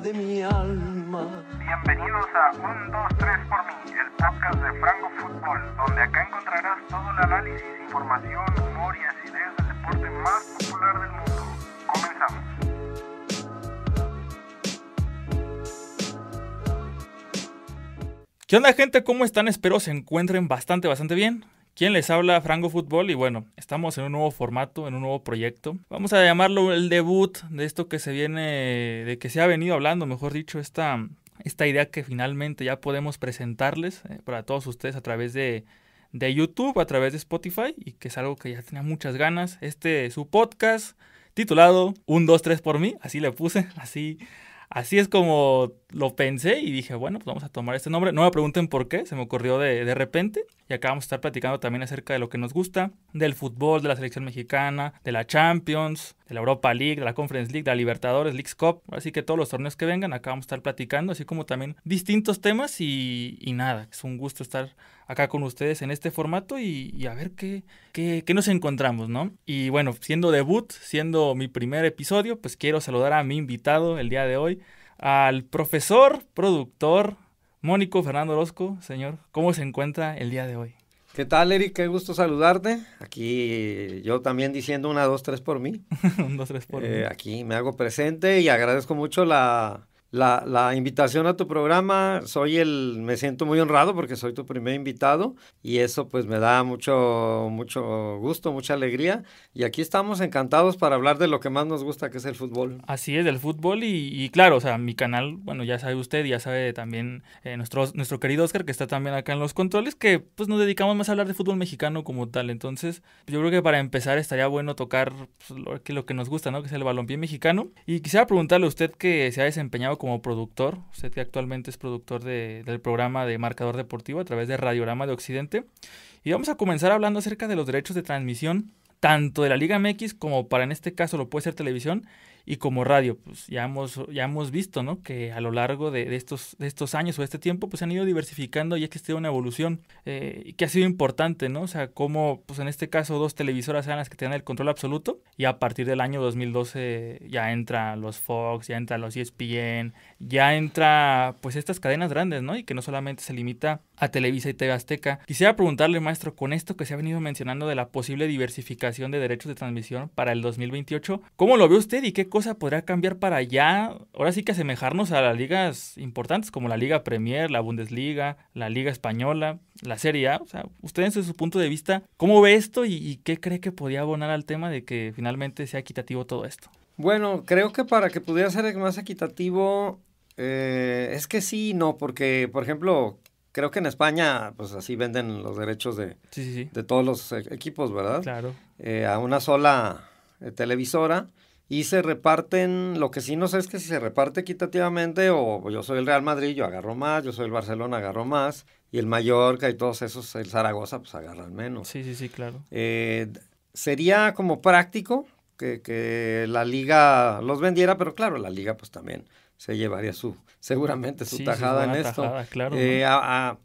de mi alma. Bienvenidos a 1, 2, 3 por mí, el podcast de Franco Fútbol, donde acá encontrarás todo el análisis, información, humor y acidez del deporte más popular del mundo. Comenzamos. ¿Qué onda gente? ¿Cómo están? Espero se encuentren bastante, bastante bien. ¿Quién les habla? Frango Fútbol y bueno, estamos en un nuevo formato, en un nuevo proyecto. Vamos a llamarlo el debut de esto que se viene, de que se ha venido hablando, mejor dicho, esta, esta idea que finalmente ya podemos presentarles eh, para todos ustedes a través de, YouTube, a través de Spotify y que es algo que ya tenía muchas ganas. Este su podcast titulado Un, dos, tres por mí, así le puse, así Así es como lo pensé y dije, bueno, pues vamos a tomar este nombre. No me pregunten por qué, se me ocurrió de, repente. Y acá vamos a estar platicando también acerca de lo que nos gusta, del fútbol, de la selección mexicana, de la Champions, de la Europa League, de la Conference League, de la Libertadores, League Cup. Así que todos los torneos que vengan, acá vamos a estar platicando, así como también distintos temas y, y nada, es un gusto estar acá con ustedes en este formato y, a ver qué, nos encontramos, ¿no? Y bueno, siendo debut, siendo mi primer episodio, pues quiero saludar a mi invitado el día de hoy, al profesor, productor, Mónico Fernando Orozco. Señor, ¿cómo se encuentra el día de hoy? ¿Qué tal, Eric? Qué gusto saludarte. Aquí eh, yo también diciendo una, dos, tres por mí. Un, dos, tres por eh, mí. Aquí me hago presente y agradezco mucho la la, la, invitación a tu programa. Soy el, me siento muy honrado porque soy tu primer invitado y eso pues me da mucho, mucho gusto, mucha alegría. Y aquí estamos encantados para hablar de lo que más nos gusta, que es el fútbol. Así es, del fútbol y, claro, o sea, mi canal, bueno, ya sabe usted, ya sabe también eh, nuestro, nuestro querido Oscar que está también acá en los controles, que pues nos dedicamos más a hablar de fútbol mexicano como tal. Entonces, yo creo que para empezar estaría bueno tocar pues, lo, que, lo que nos gusta, ¿no? Que es el balompié mexicano. Y quisiera preguntarle a usted que se ha desempeñado como productor. Usted que actualmente es productor de, del programa de Marcador Deportivo a través de Radiorama de Occidente. Y vamos a comenzar hablando acerca de los derechos de transmisión, tanto de la Liga MX como para en este caso lo puede ser televisión y como radio, pues ya hemos, ya hemos visto, ¿no? Que a lo largo de, estos, estos años o este tiempo, pues se han ido diversificando y ha existido una evolución eh, que ha sido importante, ¿no? O sea, como, pues en este caso, dos televisoras eran las que tenían el control absoluto y a partir del año 2012 ya entran los Fox, ya entran los ESPN, ya entra, pues estas cadenas grandes, ¿no? Y que no solamente se limita a Televisa y TV Azteca. Quisiera preguntarle, maestro, con esto que se ha venido mencionando de la posible diversificación de derechos de transmisión para el 2028, ¿cómo lo ve usted y qué cosa podría cambiar para allá, ahora sí que asemejarnos a las ligas importantes como la Liga Premier, la Bundesliga, la Liga Española, la Serie A. O sea, ustedes desde su punto de vista, ¿cómo ve esto y, qué cree que podría abonar al tema de que finalmente sea equitativo todo esto? Bueno, creo que para que pudiera ser más equitativo, eh, es que sí, y no, porque, por ejemplo, creo que en España, pues así venden los derechos de, de todos los e-, equipos, ¿verdad? Claro. Eh, a una sola eh, televisora y se reparten, lo que sí no sé es que si se reparte equitativamente o yo soy el Real Madrid, yo agarro más, yo soy el Barcelona, agarro más, y el Mallorca y todos esos, el Zaragoza, pues agarran menos. Sí, sí, sí, claro. Eh, sería como práctico que, la liga los vendiera, pero claro, la liga pues también se llevaría su, seguramente su tajada en esto. claro, eh,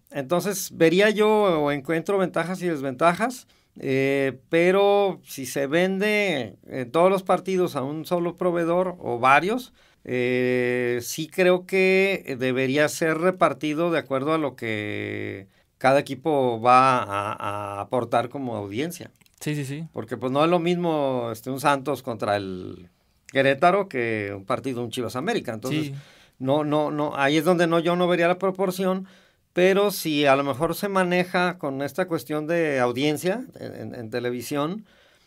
entonces, vería yo o encuentro ventajas y desventajas. Eh, pero si se vende en todos los partidos a un solo proveedor o varios, eh, sí creo que debería ser repartido de acuerdo a lo que cada equipo va a, aportar como audiencia. Sí, sí, sí. Porque pues no es lo mismo este, un Santos contra el Querétaro que un partido un Chivas América. Entonces, no, no, no, ahí es donde no, yo no vería la proporción pero si a lo mejor se maneja con esta cuestión de audiencia en, televisión,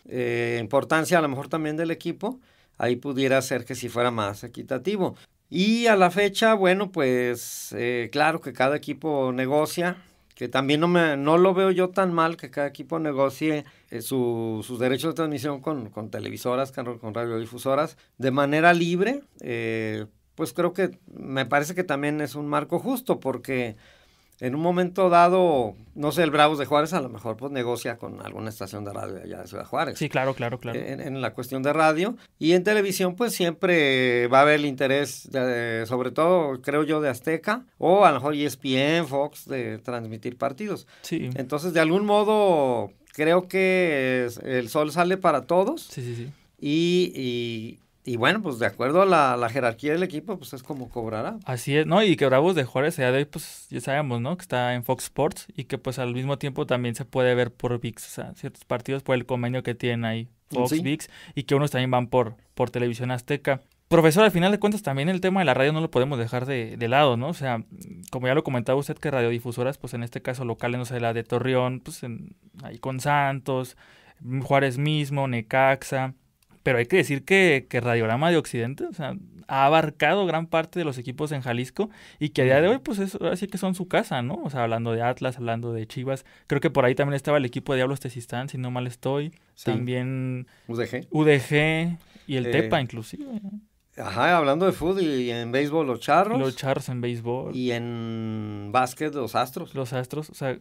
eh, importancia a lo mejor también del equipo, ahí pudiera ser que si fuera más equitativo. Y a la fecha, bueno, pues eh, claro que cada equipo negocia, que también no, me, no lo veo yo tan mal que cada equipo negocie eh, sus derechos de transmisión con, televisoras, con, radiodifusoras, de manera libre. pues creo que me parece que también es un marco justo porque en un momento dado, no sé, el Bravos de Juárez a lo mejor pues negocia con alguna estación de radio allá de Ciudad Juárez. Sí, claro, claro, claro. En, la cuestión de radio. Y en televisión pues siempre va a haber el interés, sobre todo creo yo de Azteca o a lo mejor ESPN, Fox, de transmitir partidos. Sí. Entonces de algún modo creo que el sol sale para todos. Sí, sí, sí. y, y bueno, pues de acuerdo a la, jerarquía del equipo, pues es como cobrará. Así es, ¿no? Y que Bravos de Juárez, ya de hoy, pues ya sabemos, ¿no? Que está en Fox Sports y que pues al mismo tiempo también se puede ver por VIX, o sea, ciertos partidos por el convenio que tienen ahí, Fox, VIX, y que unos también van por, por televisión azteca. Profesor, al final de cuentas también el tema de la radio no lo podemos dejar de, de, lado, ¿no? O sea, como ya lo comentaba usted, que radiodifusoras, pues en este caso locales, no sé, la de Torreón, pues ahí con Santos, Juárez mismo, Necaxa, pero hay que decir que, que Radiorama de Occidente o sea, ha abarcado gran parte de los equipos en Jalisco y que a día de hoy, pues eso así que son su casa, ¿no? O sea, hablando de Atlas, hablando de Chivas, creo que por ahí también estaba el equipo de Diablos Tezistán, si no mal estoy. También UDG. UDG y el eh, Tepa, inclusive. Ajá, hablando de fútbol y en béisbol, los charros. Los charros en béisbol. Y en básquet, los astros. Los astros, o sea,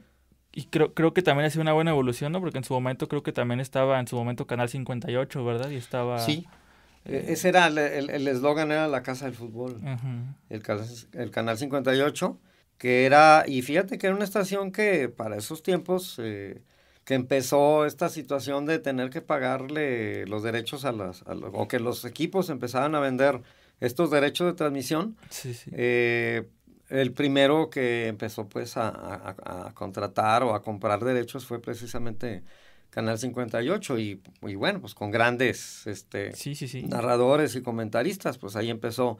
y creo, creo que también ha sido una buena evolución, ¿no? Porque en su momento creo que también estaba en su momento Canal 58, ¿verdad? Y estaba... Sí. Eh, e-, ese era el eslogan, era la casa del fútbol. el, el Canal 58, que era, y fíjate que era una estación que para esos tiempos, eh, que empezó esta situación de tener que pagarle los derechos a las, o que los equipos empezaban a vender estos derechos de transmisión. Sí, sí. Eh, el primero que empezó pues a, a contratar o a comprar derechos fue precisamente Canal 58 y, y bueno, pues con grandes este, narradores y comentaristas, pues ahí empezó.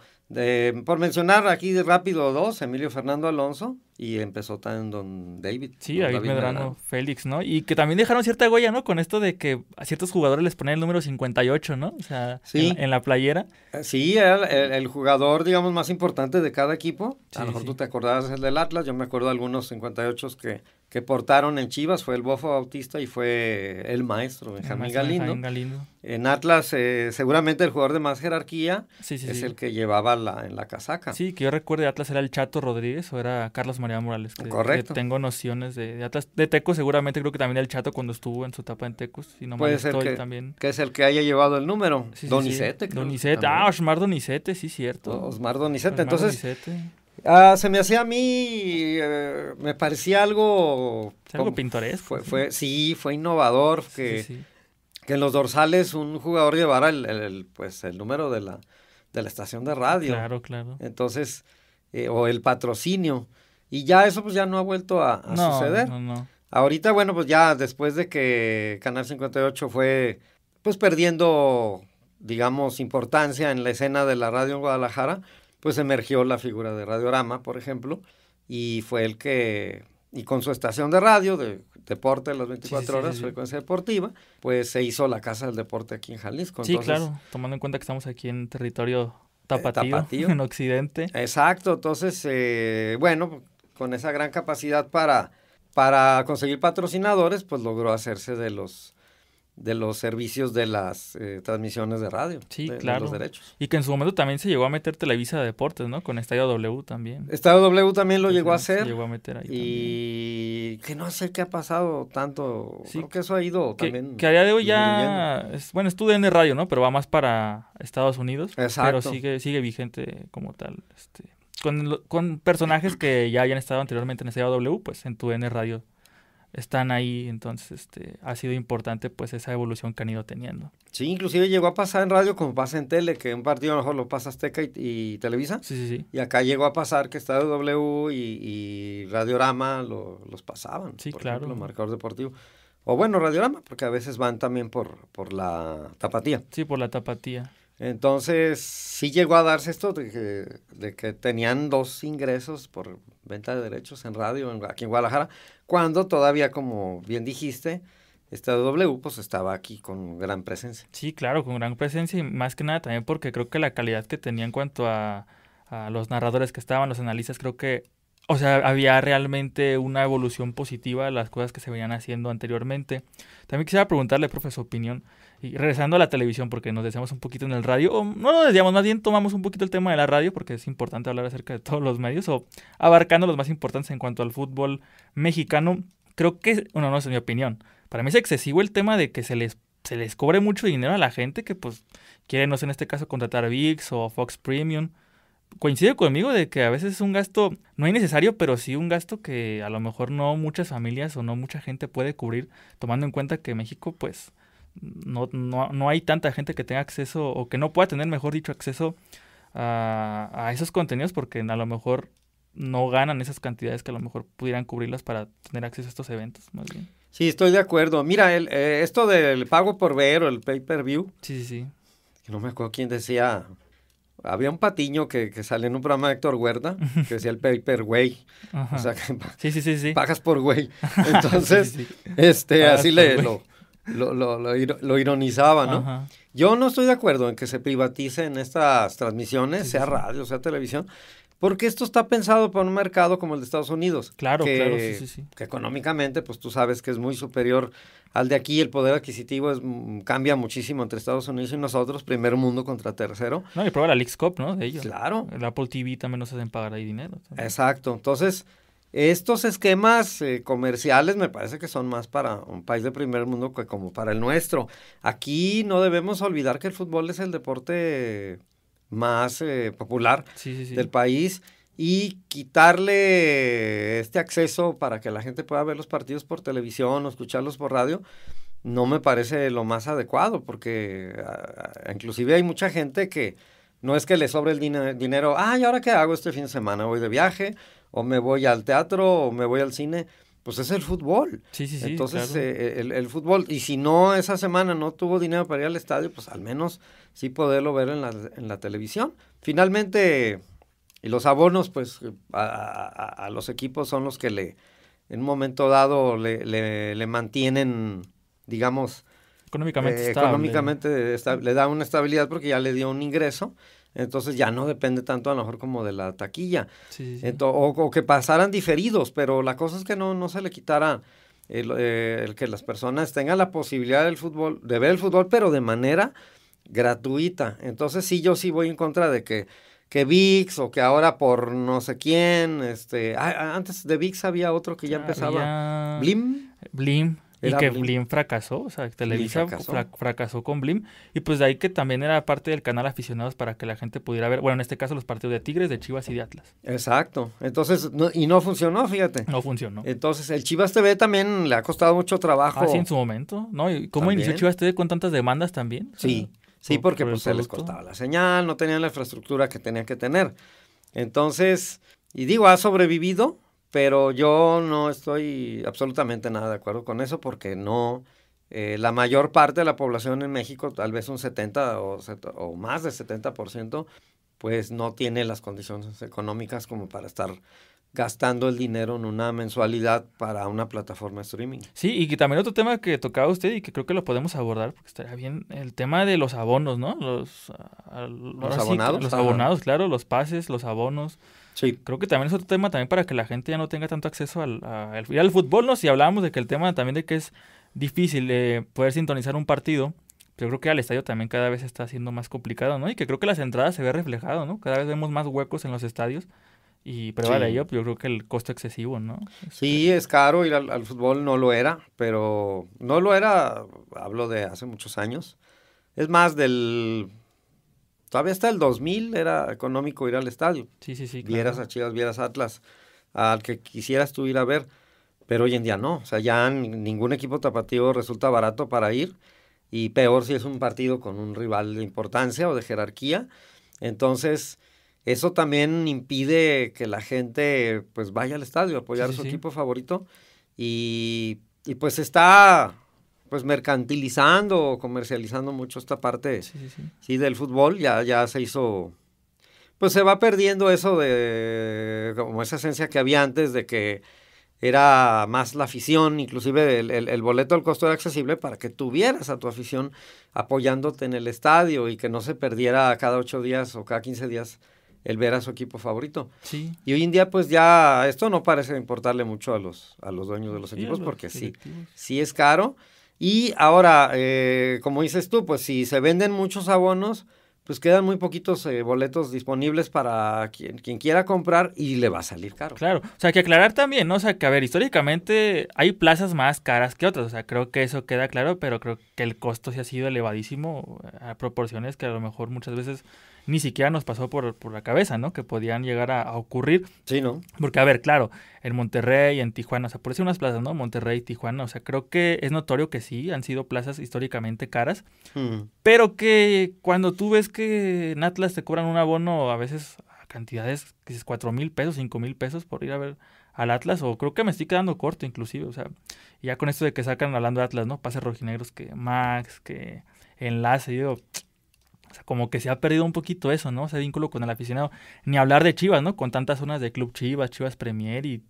por mencionar aquí rápido dos, Emilio Fernando Alonso y empezó también Don David. Sí, David, Medrano, Félix, ¿no? Y que también dejaron cierta huella, ¿no? Con esto de que a ciertos jugadores les ponían el número 58, ¿no? O sea, en, la playera. Eh, sí, el, el, jugador, digamos, más importante de cada equipo. a lo mejor tú te acordabas del Atlas, yo me acuerdo de algunos 58 que que portaron en Chivas fue el Bofo Bautista y fue el maestro Benjamín Galindo. En Atlas, eh, seguramente el jugador de más jerarquía es el que llevaba la, en la casaca. Sí, que yo de Atlas era el Chato Rodríguez o era Carlos María Morales. Correcto. tengo nociones de, Atlas. De Tecos, seguramente creo que también el Chato cuando estuvo en su etapa en Tecos. Si no Puede ser que, también. que es el que haya llevado el número. Donizete, creo. Donizete. Ah, Osmar Donizete, sí, cierto. Osmar Donizete. Entonces. Ah, se me hacía a mí, eh, me parecía algo... Algo pintoresco. Fue, sí, fue innovador que, que en los dorsales un jugador llevara el, pues, el número de la, de la estación de radio. Claro, claro. Entonces, eh, o el patrocinio. Y ya eso pues ya no ha vuelto a, suceder. No, no. Ahorita, bueno, pues ya después de que Canal 58 fue pues perdiendo, digamos, importancia en la escena de la radio en Guadalajara, pues emergió la figura de Radiorama, por ejemplo, y fue el que, y con su estación de radio, de deporte las 24 horas, frecuencia deportiva, pues se hizo la Casa del Deporte aquí en Jalisco. Sí, claro, tomando en cuenta que estamos aquí en territorio eh, tapatío, en Occidente. Exacto, entonces, eh, bueno, con esa gran capacidad para, para conseguir patrocinadores, pues logró hacerse de los de los servicios de las eh, transmisiones de radio. Sí, claro. los derechos. Y que en su momento también se llegó a meter Televisa de Deportes, ¿no? Con Estadio W también. Estadio W también lo llegó a hacer. llegó a meter ahí. Y que no sé qué ha pasado tanto. Sí, Creo que eso ha ido también. Que a día de hoy ya. Es, bueno, es tu DN Radio, ¿no? Pero va más para Estados Unidos. Exacto. Pero sigue, sigue vigente como tal. Este, con, personajes que ya hayan estado anteriormente en Estadio W, pues en tu DN Radio están ahí, entonces este, ha sido importante pues esa evolución que han ido teniendo. Sí, inclusive llegó a pasar en radio como pasa en tele, que un partido a lo mejor lo pasa Azteca y, Televisa. Sí, sí, sí. Y acá llegó a pasar que está W y, Radiorama lo, los pasaban. Sí, por claro. los marcador deportivos O bueno, Radiorama, porque a veces van también por, por la tapatía. Sí, por la tapatía. Entonces, sí llegó a darse esto de que, tenían dos ingresos por venta de derechos en radio aquí en Guadalajara, cuando todavía, como bien dijiste, esta W pues estaba aquí con gran presencia. Sí, claro, con gran presencia y más que nada también porque creo que la calidad que tenía en cuanto a, a los narradores que estaban, los analistas, creo que o sea, había realmente una evolución positiva de las cosas que se venían haciendo anteriormente. También quisiera preguntarle, profesor, su opinión y regresando a la televisión, porque nos deseamos un poquito en el radio, o no nos deseamos, más bien tomamos un poquito el tema de la radio, porque es importante hablar acerca de todos los medios, o abarcando los más importantes en cuanto al fútbol mexicano. Creo que, bueno, no es mi opinión. Para mí es excesivo el tema de que se les, se les cobre mucho dinero a la gente que, pues, quiere, no sé, en este caso, contratar VIX o Fox Premium. Coincide conmigo de que a veces es un gasto, no necesario pero sí un gasto que a lo mejor no muchas familias o no mucha gente puede cubrir, tomando en cuenta que México, pues, no, no, hay tanta gente que tenga acceso o que no pueda tener, mejor dicho, acceso a, esos contenidos porque a lo mejor no ganan esas cantidades que a lo mejor pudieran cubrirlas para tener acceso a estos eventos, más Sí, estoy de acuerdo. Mira, eh, esto del pago por ver o el pay-per-view. Sí, sí, sí. no me acuerdo quién decía. Había un patiño que, que sale en un programa de Héctor Huerta que decía el pay-per way O sea, que sí, sí, sí, sí. pagas por güey. Entonces, este, así le, lo, lo, lo, ironizaba, ¿no? Yo no estoy de acuerdo en que se privaticen estas transmisiones, sea radio, sea televisión, porque esto está pensado para un mercado como el de Estados Unidos. Claro, que, claro, sí, sí, sí. Que económicamente, pues tú sabes que es muy superior al de aquí, el poder adquisitivo mm, cambia muchísimo entre Estados Unidos y nosotros, primer mundo contra tercero. No, y prueba la LixCop, ¿no? De ellos. Claro. El Apple TV también nos hacen pagar ahí dinero. Exacto. Entonces, estos esquemas eh, comerciales me parece que son más para un país de primer mundo que como para el nuestro. Aquí no debemos olvidar que el fútbol es el deporte más eh, popular del país y quitarle este acceso para que la gente pueda ver los partidos por televisión o escucharlos por radio no me parece lo más adecuado porque ah, ah, inclusive hay mucha gente que no es que le sobre el dinero dinero, ay, ¿ahora qué hago este fin de semana? Voy de viaje o me voy al teatro, o me voy al cine, pues es el fútbol. Sí, sí, sí. Entonces, eh, el, fútbol, y si no, esa semana no tuvo dinero para ir al estadio, pues al menos sí poderlo ver en la, en la televisión. Finalmente, y los abonos, pues a, a, a, los equipos son los que le, en un momento dado, le, le, le mantienen, digamos, económicamente, eh, económicamente le da una estabilidad porque ya le dio un ingreso entonces ya no depende tanto a lo mejor como de la taquilla. o, que pasaran diferidos, pero la cosa es que no, no se le quitara eh, el, que las personas tengan la posibilidad del fútbol, de ver el fútbol, pero de manera gratuita. Entonces sí, yo sí voy en contra de que que VIX o que ahora por no sé quién, este, ah, antes de VIX había otro que ya ah, empezaba. Blim. Blim y que Blim. fracasó, o sea, Televisa fracasó. con Blim. Y pues de ahí que también era parte del canal aficionados para que la gente pudiera ver, bueno, en este caso los partidos de Tigres, de Chivas y de Atlas. Exacto. Entonces, y no funcionó, fíjate. No funcionó. Entonces, el Chivas TV también le ha costado mucho trabajo. Así ah, en su momento, ¿no? ¿Y cómo inició Chivas TV con tantas demandas también? sí, sí, porque pues, se les costaba la señal, no tenían la infraestructura que tenían que tener. Entonces, y digo, ha sobrevivido, pero yo no estoy absolutamente nada de acuerdo con eso porque no, eh, la mayor parte de la población en México, tal vez un 70 o, más de 70%, pues no tiene las condiciones económicas como para estar gastando el dinero en una mensualidad para una plataforma de streaming. Sí, y también otro tema que tocaba usted y que creo que lo podemos abordar, porque estaría bien, el tema de los abonos, ¿no? Los, ah, ¿Los abonados. los abonados, claro, los pases, los abonos. Sí. Creo que también es otro tema también para que la gente ya no tenga tanto acceso al, al, fútbol, ¿no? Si hablábamos de que el tema también de que es difícil eh, poder sintonizar un partido, yo creo que al estadio también cada vez está siendo más complicado, ¿no? Y que creo que las entradas se ve reflejado, ¿no? Cada vez vemos más huecos en los estadios. Y prueba de yo creo que el costo excesivo, ¿no? Sí, este, es caro ir al, fútbol, no lo era, pero no lo era, hablo de hace muchos años. Es más, del todavía hasta el 2000 era económico ir al estadio. Sí, sí, sí. Vieras a Chivas, vieras Atlas, al que quisieras tú ir a ver, pero hoy en día no. O sea, ya ningún equipo tapativo resulta barato para ir y peor si es un partido con un rival de importancia o de jerarquía. Entonces, eso también impide que la gente pues vaya al estadio a apoyar a su equipo favorito y, y pues está pues mercantilizando, o comercializando mucho esta parte sí, del fútbol, ya, ya se hizo, pues se va perdiendo eso de, como esa esencia que había antes de que era más la afición, inclusive el, el, el boleto al costo era accesible para que tuvieras a tu afición apoyándote en el estadio y que no se perdiera cada ocho días o cada quince días el ver a su equipo favorito. Sí. Y hoy en día, pues ya esto no parece importarle mucho a los, a los dueños de los equipos, porque sí, sí es caro. Y ahora, eh, como dices tú, pues si se venden muchos abonos, pues quedan muy poquitos eh, boletos disponibles para quien, quien, quiera comprar y le va a salir caro. Claro, o sea, que aclarar también, ¿no? O sea, que a ver, históricamente hay plazas más caras que otras, o sea, creo que eso queda claro, pero creo que el costo sí ha sido elevadísimo eh, a proporciones que a lo mejor muchas veces ni siquiera nos pasó por, la cabeza, ¿no? Que podían llegar a, ocurrir. Sí, ¿no? Porque, a ver, claro, en Monterrey, en Tijuana, o sea, por decir unas plazas, ¿no? Monterrey, Tijuana, o sea, creo que es notorio que sí, han sido plazas históricamente caras, hmm. pero que cuando tú ves que en Atlas te cobran un abono a veces a cantidades, dices, 4 mil pesos, 5 mil pesos por ir a ver al Atlas, o creo que me estoy quedando corto inclusive, o sea, ya con esto de que sacan hablando de Atlas, ¿no? Pases rojinegros que Max, que Enlace, yo o sea, como que se ha perdido un poquito eso, ¿no? Ese vínculo con el aficionado. Ni hablar de Chivas, ¿no? Con tantas zonas de Club Chivas, Chivas Premier y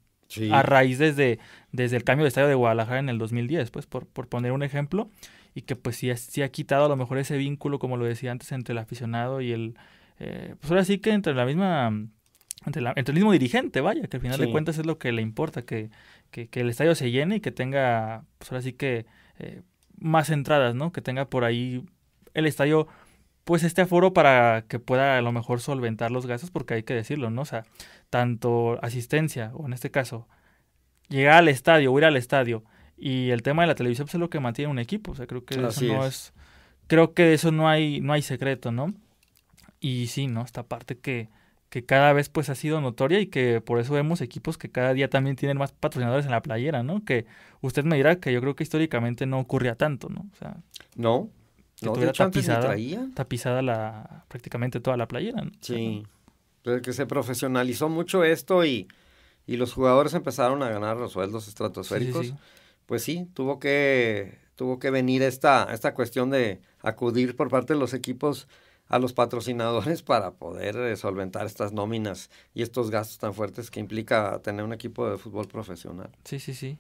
a raíz desde, desde el cambio de estadio de Guadalajara en el 2010, pues por, por poner un ejemplo, y que pues sí, sí, ha quitado a lo mejor ese vínculo, como lo decía antes, entre el aficionado y el... Eh, pues ahora sí que entre la misma... Entre, el mismo dirigente, vaya, que al final de cuentas es lo que le importa, que, que, el estadio se llene y que tenga, pues ahora sí que eh, más entradas, ¿no? Que tenga por ahí el estadio pues este aforo para que pueda a lo mejor solventar los gastos, porque hay que decirlo, ¿no? O sea, tanto asistencia, o en este caso, llegar al estadio o ir al estadio, y el tema de la televisión pues, es lo que mantiene un equipo, o sea, creo que eso no es. creo que de eso no hay, no hay secreto, ¿no? Y sí, ¿no? Esta parte que, que cada vez pues ha sido notoria y que por eso vemos equipos que cada día también tienen más patrocinadores en la playera, ¿no? Que usted me dirá que yo creo que históricamente no ocurría tanto, ¿no? O sea, no, no, tapizada, tapizada la, prácticamente toda la playera. Sí. Pero que se profesionalizó mucho esto y, y, los jugadores empezaron a ganar los sueldos estratosféricos. Pues sí, tuvo que, tuvo que venir esta, esta cuestión de acudir por parte de los equipos a los patrocinadores para poder eh, solventar estas nóminas y estos gastos tan fuertes que implica tener un equipo de fútbol profesional. Sí, sí, sí.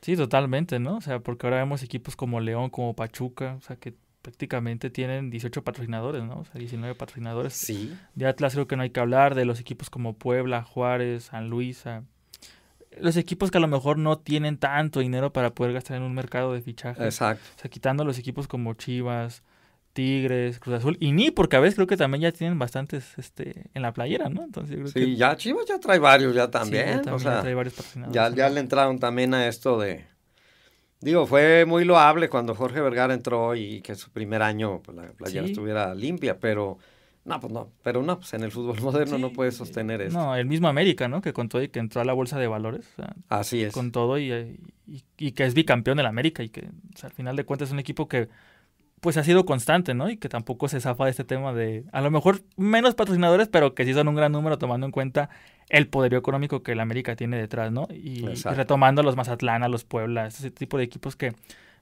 Sí, totalmente, ¿no? O sea, porque ahora vemos equipos como León, como Pachuca, o sea, que prácticamente tienen 18 patrocinadores, ¿no? O sea, 19 patrocinadores. Sí. De Atlas creo que no hay que hablar, de los equipos como Puebla, Juárez, San Luisa. Ah, los equipos que a lo mejor no tienen tanto dinero para poder gastar en un mercado de fichajes. Exacto. O sea, quitando los equipos como Chivas, Tigres, Cruz Azul y ni porque a veces creo que también ya tienen bastantes este en la playera, ¿no? Entonces yo creo sí, ya Chivas ya trae varios ya también, sí, ya trae varios ya, ya, le entraron también a esto de Digo, fue muy loable cuando Jorge Vergara entró y que su primer año pues, la playa estuviera limpia, pero no, pues no, pero no, pues en el fútbol moderno no puede eh, sostener eso. No, el mismo América, ¿no? Que contó y que entró a la bolsa de valores. Así es. Con todo y, que es bicampeón del América y que al final de cuentas es un equipo que pues ha sido constante, ¿no? Y que tampoco se zafa de este tema de, a lo mejor menos patrocinadores, pero que sí son un gran número tomando en cuenta el poderío económico que el América tiene detrás, ¿no? Y, retomando a los Mazatlán, a los Puebla, ese tipo de equipos que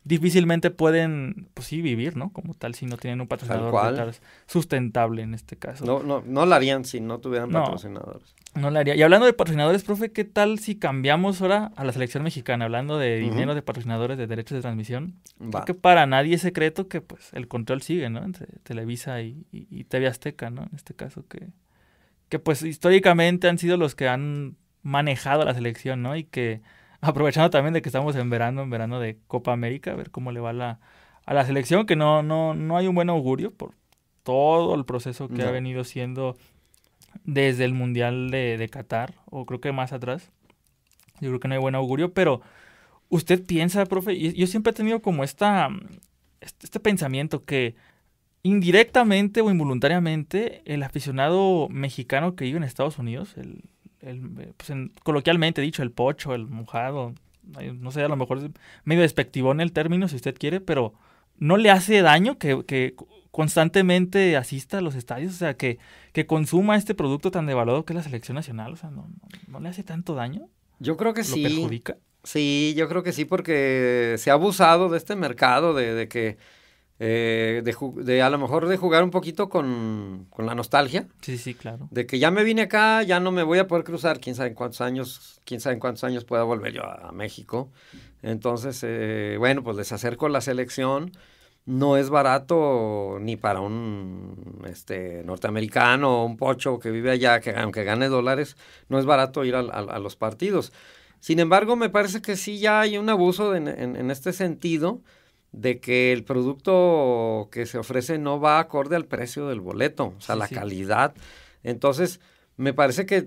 difícilmente pueden, pues sí, vivir, ¿no? Como tal, si no tienen un patrocinador sustentable en este caso. No, no, no lo harían si no tuvieran patrocinadores. No la haría. Y hablando de patrocinadores, profe, ¿qué tal si cambiamos ahora a la selección mexicana? Hablando de dinero de patrocinadores, de derechos de transmisión. Porque para nadie es secreto que, pues, el control sigue, ¿no? Entre Televisa y TV Azteca, ¿no? En este caso que que pues históricamente han sido los que han manejado la selección, ¿no? Y que aprovechando también de que estamos en verano, en verano de Copa América, a ver cómo le va la, a la selección, que no, no, no hay un buen augurio por todo el proceso que ha venido siendo desde el Mundial de, de, Qatar, o creo que más atrás. Yo creo que no hay buen augurio, pero usted piensa, profe, yo siempre he tenido como esta, este, este pensamiento que indirectamente o involuntariamente, el aficionado mexicano que vive en Estados Unidos, el, eh, pues coloquialmente dicho, el pocho, el mojado, no sé, a lo mejor medio despectivo en el término, si usted quiere, pero no le hace daño que, constantemente asista a los estadios, o sea, que, que consuma este producto tan devaluado que es la selección nacional, o sea, no, no, le hace tanto daño. Yo creo que sí. ¿Lo perjudica? Sí, yo creo que sí, porque se ha abusado de este mercado, de, de que eh, de, a lo mejor de jugar un poquito con, la nostalgia. Sí, sí, claro. De que ya me vine acá, ya no me voy a poder cruzar, quién sabe en cuántos años, quién sabe en cuántos años pueda volver yo a, México. Entonces, eh, bueno, pues les acerco la selección. No es barato ni para un este, norteamericano o un pocho que vive allá, que aunque gane dólares, no es barato ir a, los partidos. Sin embargo, me parece que sí ya hay un abuso en, en este sentido de que el producto que se ofrece no va acorde al precio del boleto, o sea, la calidad. Entonces, me parece que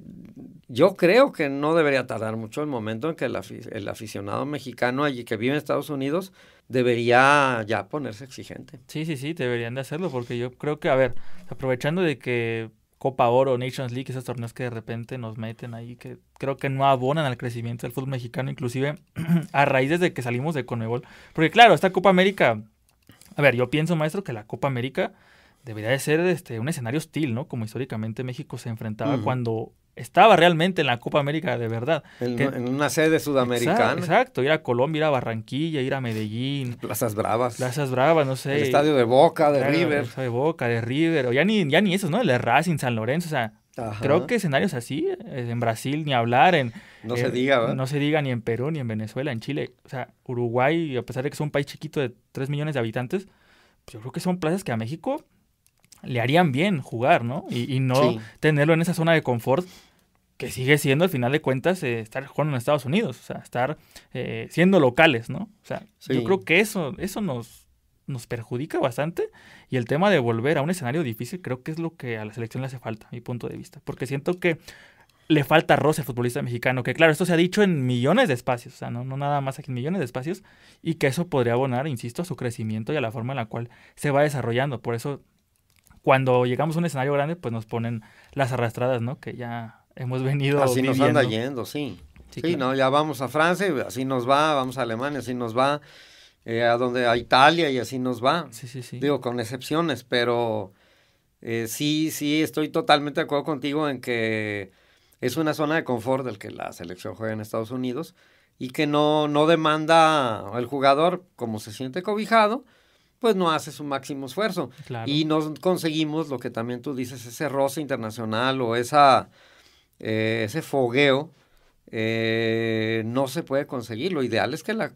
yo creo que no debería tardar mucho el momento en que el, el aficionado mexicano allí que vive en Estados Unidos debería ya ponerse exigente. Sí, sí, sí, deberían de hacerlo porque yo creo que, a ver, aprovechando de que Copa Oro, Nations League, esos torneos que de repente nos meten ahí, que creo que no abonan al crecimiento del fútbol mexicano, inclusive a raíz de que salimos de Conmebol. Porque claro, esta Copa América, a ver, yo pienso, maestro, que la Copa América debería de ser este, un escenario hostil, ¿no? Como históricamente México se enfrentaba cuando estaba realmente en la Copa América de verdad. En, una sede sudamericana. Exacto, ir a Colombia, ir a Barranquilla, ir a Medellín. Plazas Bravas. Plazas Bravas, no sé. El estadio de Boca, de River. estadio de Boca, de River, o ya ni, ya ni esos, ¿no? El de Racing, San Lorenzo, o sea, Creo que escenarios así, eh, en Brasil ni hablar, en no eh, se diga, ¿verdad? no se diga ni en Perú ni en Venezuela, en Chile, o sea, Uruguay, a pesar de que es un país chiquito de 3 millones de habitantes, pues yo creo que son plazas que a México le harían bien jugar, ¿no? Y, no tenerlo en esa zona de confort que sigue siendo al final de cuentas eh, estar jugando en Estados Unidos, o sea, estar eh, siendo locales, ¿no? O sea, yo creo que eso, eso nos, nos perjudica bastante y el tema de volver a un escenario difícil creo que es lo que a la selección le hace falta, a mi punto de vista, porque siento que le falta roce al futbolista mexicano, que claro, esto se ha dicho en millones de espacios, o sea, no, no nada más aquí en millones de espacios, y que eso podría abonar, insisto, a su crecimiento y a la forma en la cual se va desarrollando. Por eso, cuando llegamos a un escenario grande, pues nos ponen las arrastradas, ¿no? Que ya hemos venido. Así nos anda yendo, sí. Sí, no, ya vamos a Francia, así nos va, vamos a Alemania, así nos va, eh, a donde a Italia y así nos va. Sí, sí, sí. Digo, con excepciones, pero eh, sí, sí, estoy totalmente de acuerdo contigo en que es una zona de confort del que la selección juega en Estados Unidos y que no, no demanda al jugador, como se siente cobijado, pues no hace su máximo esfuerzo. Y no conseguimos lo que también tú dices, ese roce internacional o esa eh, ese fogueo, eh, no se puede conseguir. Lo ideal es que la,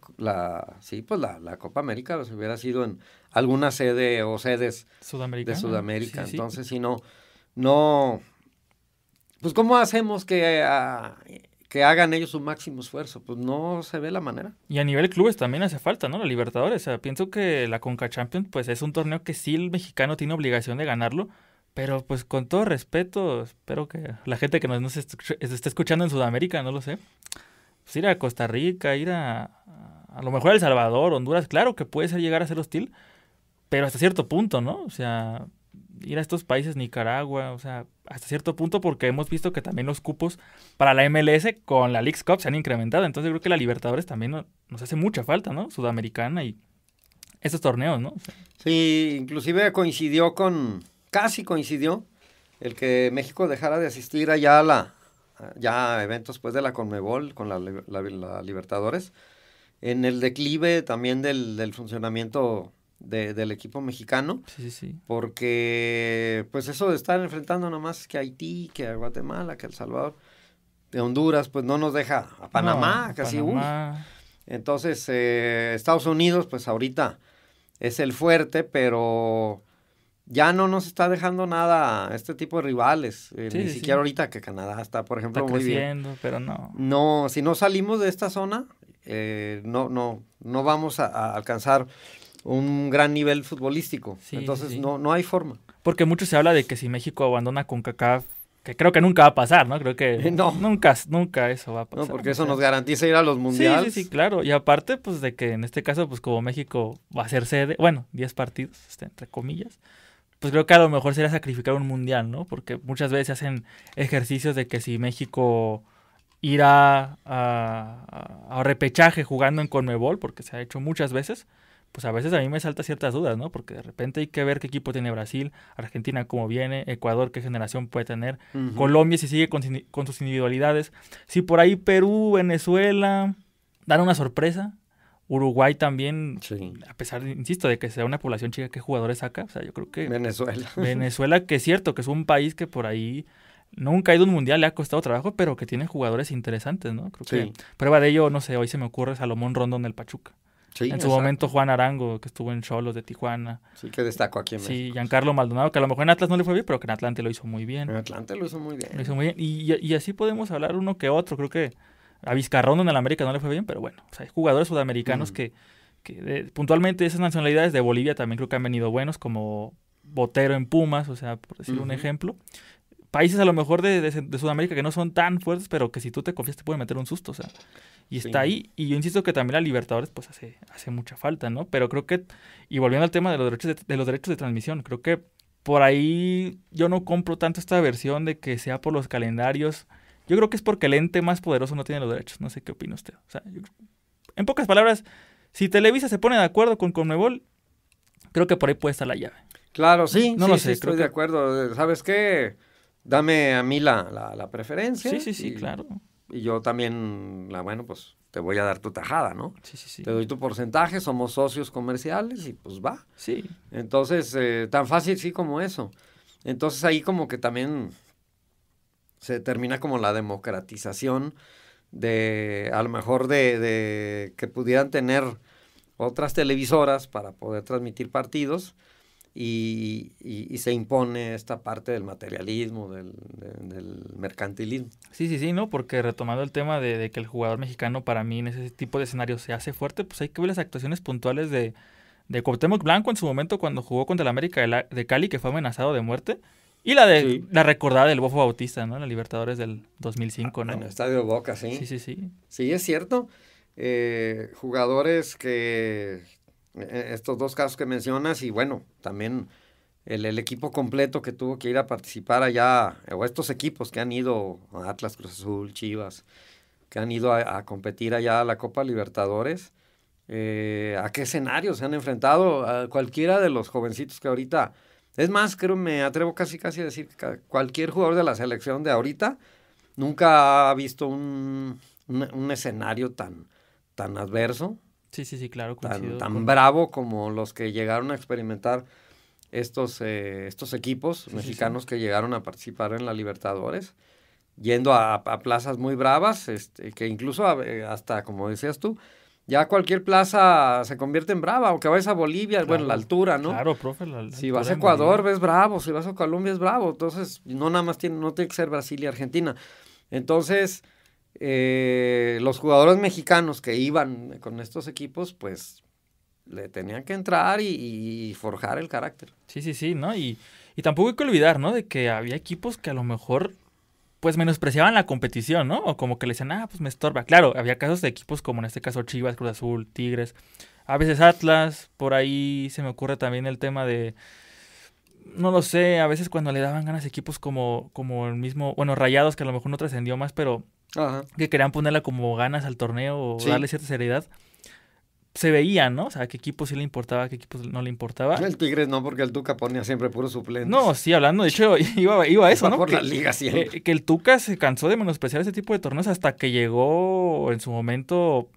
sí, pues la, Copa América lo hubiera sido en alguna sede o sedes de Sudamérica. Entonces, si no, no, pues ¿cómo hacemos que, ah, que hagan ellos su máximo esfuerzo? Pues no se ve la manera. Y a nivel clubes también hace falta, ¿no? La Libertadores. O sea, pienso que la Conca Champions, pues es un torneo que sí el mexicano tiene obligación de ganarlo pero pues con todo respeto, espero que la gente que nos, nos esté escuchando en Sudamérica, no lo sé, pues ir a Costa Rica, ir a a lo mejor a El Salvador, Honduras, claro que puede llegar a ser hostil, pero hasta cierto punto, ¿no? O sea, ir a estos países, Nicaragua, o sea, hasta cierto punto porque hemos visto que también los cupos para la MLS con la League's Cup se han incrementado, entonces creo que la Libertadores también nos hace mucha falta, ¿no? Sudamericana y estos torneos, ¿no? Sí, inclusive coincidió con casi coincidió el que México dejara de asistir allá a ya eventos pues de la Conmebol con la, Libertadores en el declive también del, funcionamiento del equipo mexicano. Sí, sí. Porque, pues, eso de estar enfrentando nada más que a Haití, que a Guatemala, que a El Salvador, de Honduras, pues no nos deja a Panamá, casi Entonces, eh, Estados Unidos, pues ahorita es el fuerte, pero ya no nos está dejando nada este tipo de rivales. Eh, ni siquiera ahorita que Canadá está, por ejemplo, está pero no. No, si no salimos de esta zona, eh, no, no, no vamos a, alcanzar un gran nivel futbolístico. Entonces, No, no hay forma. Porque mucho se habla de que si México abandona con Kaká, que creo que nunca va a pasar, ¿no? Creo que no. nunca, nunca eso va a pasar. No, porque eso nos garantiza ir a los mundiales. Sí, sí, sí, claro. Y aparte, pues de que en este caso, pues como México va a ser sede, bueno, 10 partidos, este, entre comillas, pues creo que a lo mejor sería sacrificar un mundial, ¿no? Porque muchas veces hacen ejercicios de que si México irá a, repechaje jugando en Conmebol, porque se ha hecho muchas veces, pues a veces a mí me salta ciertas dudas, ¿no? Porque de repente hay que ver qué equipo tiene Brasil, Argentina cómo viene, Ecuador qué generación puede tener, Colombia si sigue con, con, sus individualidades, si por ahí Perú, Venezuela dan una sorpresa, Uruguay también, a pesar, insisto, de que sea una población chica, ¿qué jugadores saca? O sea, yo creo que... Venezuela. Venezuela, que es cierto, que es un país que por ahí nunca ha ido a un mundial, le ha costado trabajo, pero que tiene jugadores interesantes, ¿no? Creo sí. prueba de ello, no sé, hoy se me ocurre Salomón Rondón del Pachuca. Sí, en su momento Juan Arango, que estuvo en Cholos de Tijuana. Sí, que destacó aquí en Sí, Giancarlo Maldonado, que a lo mejor en Atlas no le fue bien, pero que en Atlante lo hizo muy bien. En Atlante lo hizo muy bien. Lo hizo muy bien. y así podemos hablar uno que otro, creo que a Vizcarrón en el América no le fue bien, pero bueno, o sea, hay jugadores sudamericanos mm. que, puntualmente esas nacionalidades de Bolivia también creo que han venido buenos, como Botero en Pumas, o sea, por decir un ejemplo. Países a lo mejor de, Sudamérica que no son tan fuertes, pero que si tú te confías te pueden meter un susto, o sea. Y está ahí, y yo insisto que también a Libertadores pues hace, hace mucha falta, ¿no? Pero creo que, y volviendo al tema de los derechos de los derechos de transmisión, creo que por ahí yo no compro tanto esta versión de que sea por los calendarios yo creo que es porque el ente más poderoso no tiene los derechos. No sé qué opina usted. en pocas palabras, si Televisa se pone de acuerdo con Conmebol, creo que por ahí puede estar la llave. Claro, sí, no sí, lo sé, estoy de acuerdo. ¿Sabes qué? Dame a mí la, preferencia. Sí, sí, sí, claro. Y yo también, la, bueno, pues te voy a dar tu tajada, ¿no? Sí, sí, sí. Te doy tu porcentaje, somos socios comerciales y pues va. Sí. Entonces, eh, tan fácil sí como eso. Entonces ahí como que también se termina como la democratización de, a lo mejor, de, que pudieran tener otras televisoras para poder transmitir partidos. Y, se impone esta parte del materialismo, del, mercantilismo. Sí, sí, sí, ¿no? Porque retomando el tema de, que el jugador mexicano para mí en ese tipo de escenarios se hace fuerte, pues hay que ver las actuaciones puntuales de, de Cuauhtémoc Blanco en su momento cuando jugó contra el América de Cali, que fue amenazado de muerte. Y la de la recordada del Bofo Bautista, ¿no? La Libertadores del 2005, ah, ¿no? En el Estadio Boca, sí. Sí, sí, sí. Sí, es cierto. Eh, jugadores que eh, estos dos casos que mencionas y bueno, también el, equipo completo que tuvo que ir a participar allá, o estos equipos que han ido, Atlas, Cruz Azul, Chivas, que han ido a, competir allá a la Copa Libertadores, eh, ¿a qué escenario se han enfrentado? A cualquiera de los jovencitos que ahorita es más, creo, me atrevo casi casi a decir que cualquier jugador de la selección de ahorita nunca ha visto un, escenario tan, tan adverso. Sí, sí, sí, claro. Tan, bravo como los que llegaron a experimentar estos, eh, estos equipos mexicanos que llegaron a participar en la Libertadores, yendo a, plazas muy bravas, este, que incluso hasta, como decías tú, ya cualquier plaza se convierte en brava, o que vayas a Bolivia, bueno, la altura, ¿no? Claro, profe. La, altura. si vas a Ecuador, ves bravo, si vas a Colombia, es bravo. Entonces, no nada más tiene, no tiene que ser Brasil y Argentina. Entonces, eh, los jugadores mexicanos que iban con estos equipos, pues le tenían que entrar y, forjar el carácter. Sí, sí, sí, ¿no? Y, y tampoco hay que olvidar, ¿no? De que había equipos que a lo mejor pues menospreciaban la competición, ¿no? O como que le decían, ah, pues me estorba. Claro, había casos de equipos como en este caso Chivas, Cruz Azul, Tigres, a veces Atlas, por ahí se me ocurre también el tema de, no lo sé, a veces cuando le daban ganas equipos como, como el mismo, bueno, Rayados, que a lo mejor no trascendió más, pero que querían ponerla como ganas al torneo o darle cierta seriedad se veía, ¿no? O sea, qué equipo sí le importaba, qué equipos no le importaba. El Tigres no, porque el Tuca ponía siempre puro suplente. No, sí, hablando, de hecho, iba, a eso, ¿no? Por que, la liga eh, Que, el Tuca se cansó de menospreciar ese tipo de torneos hasta que llegó en su momento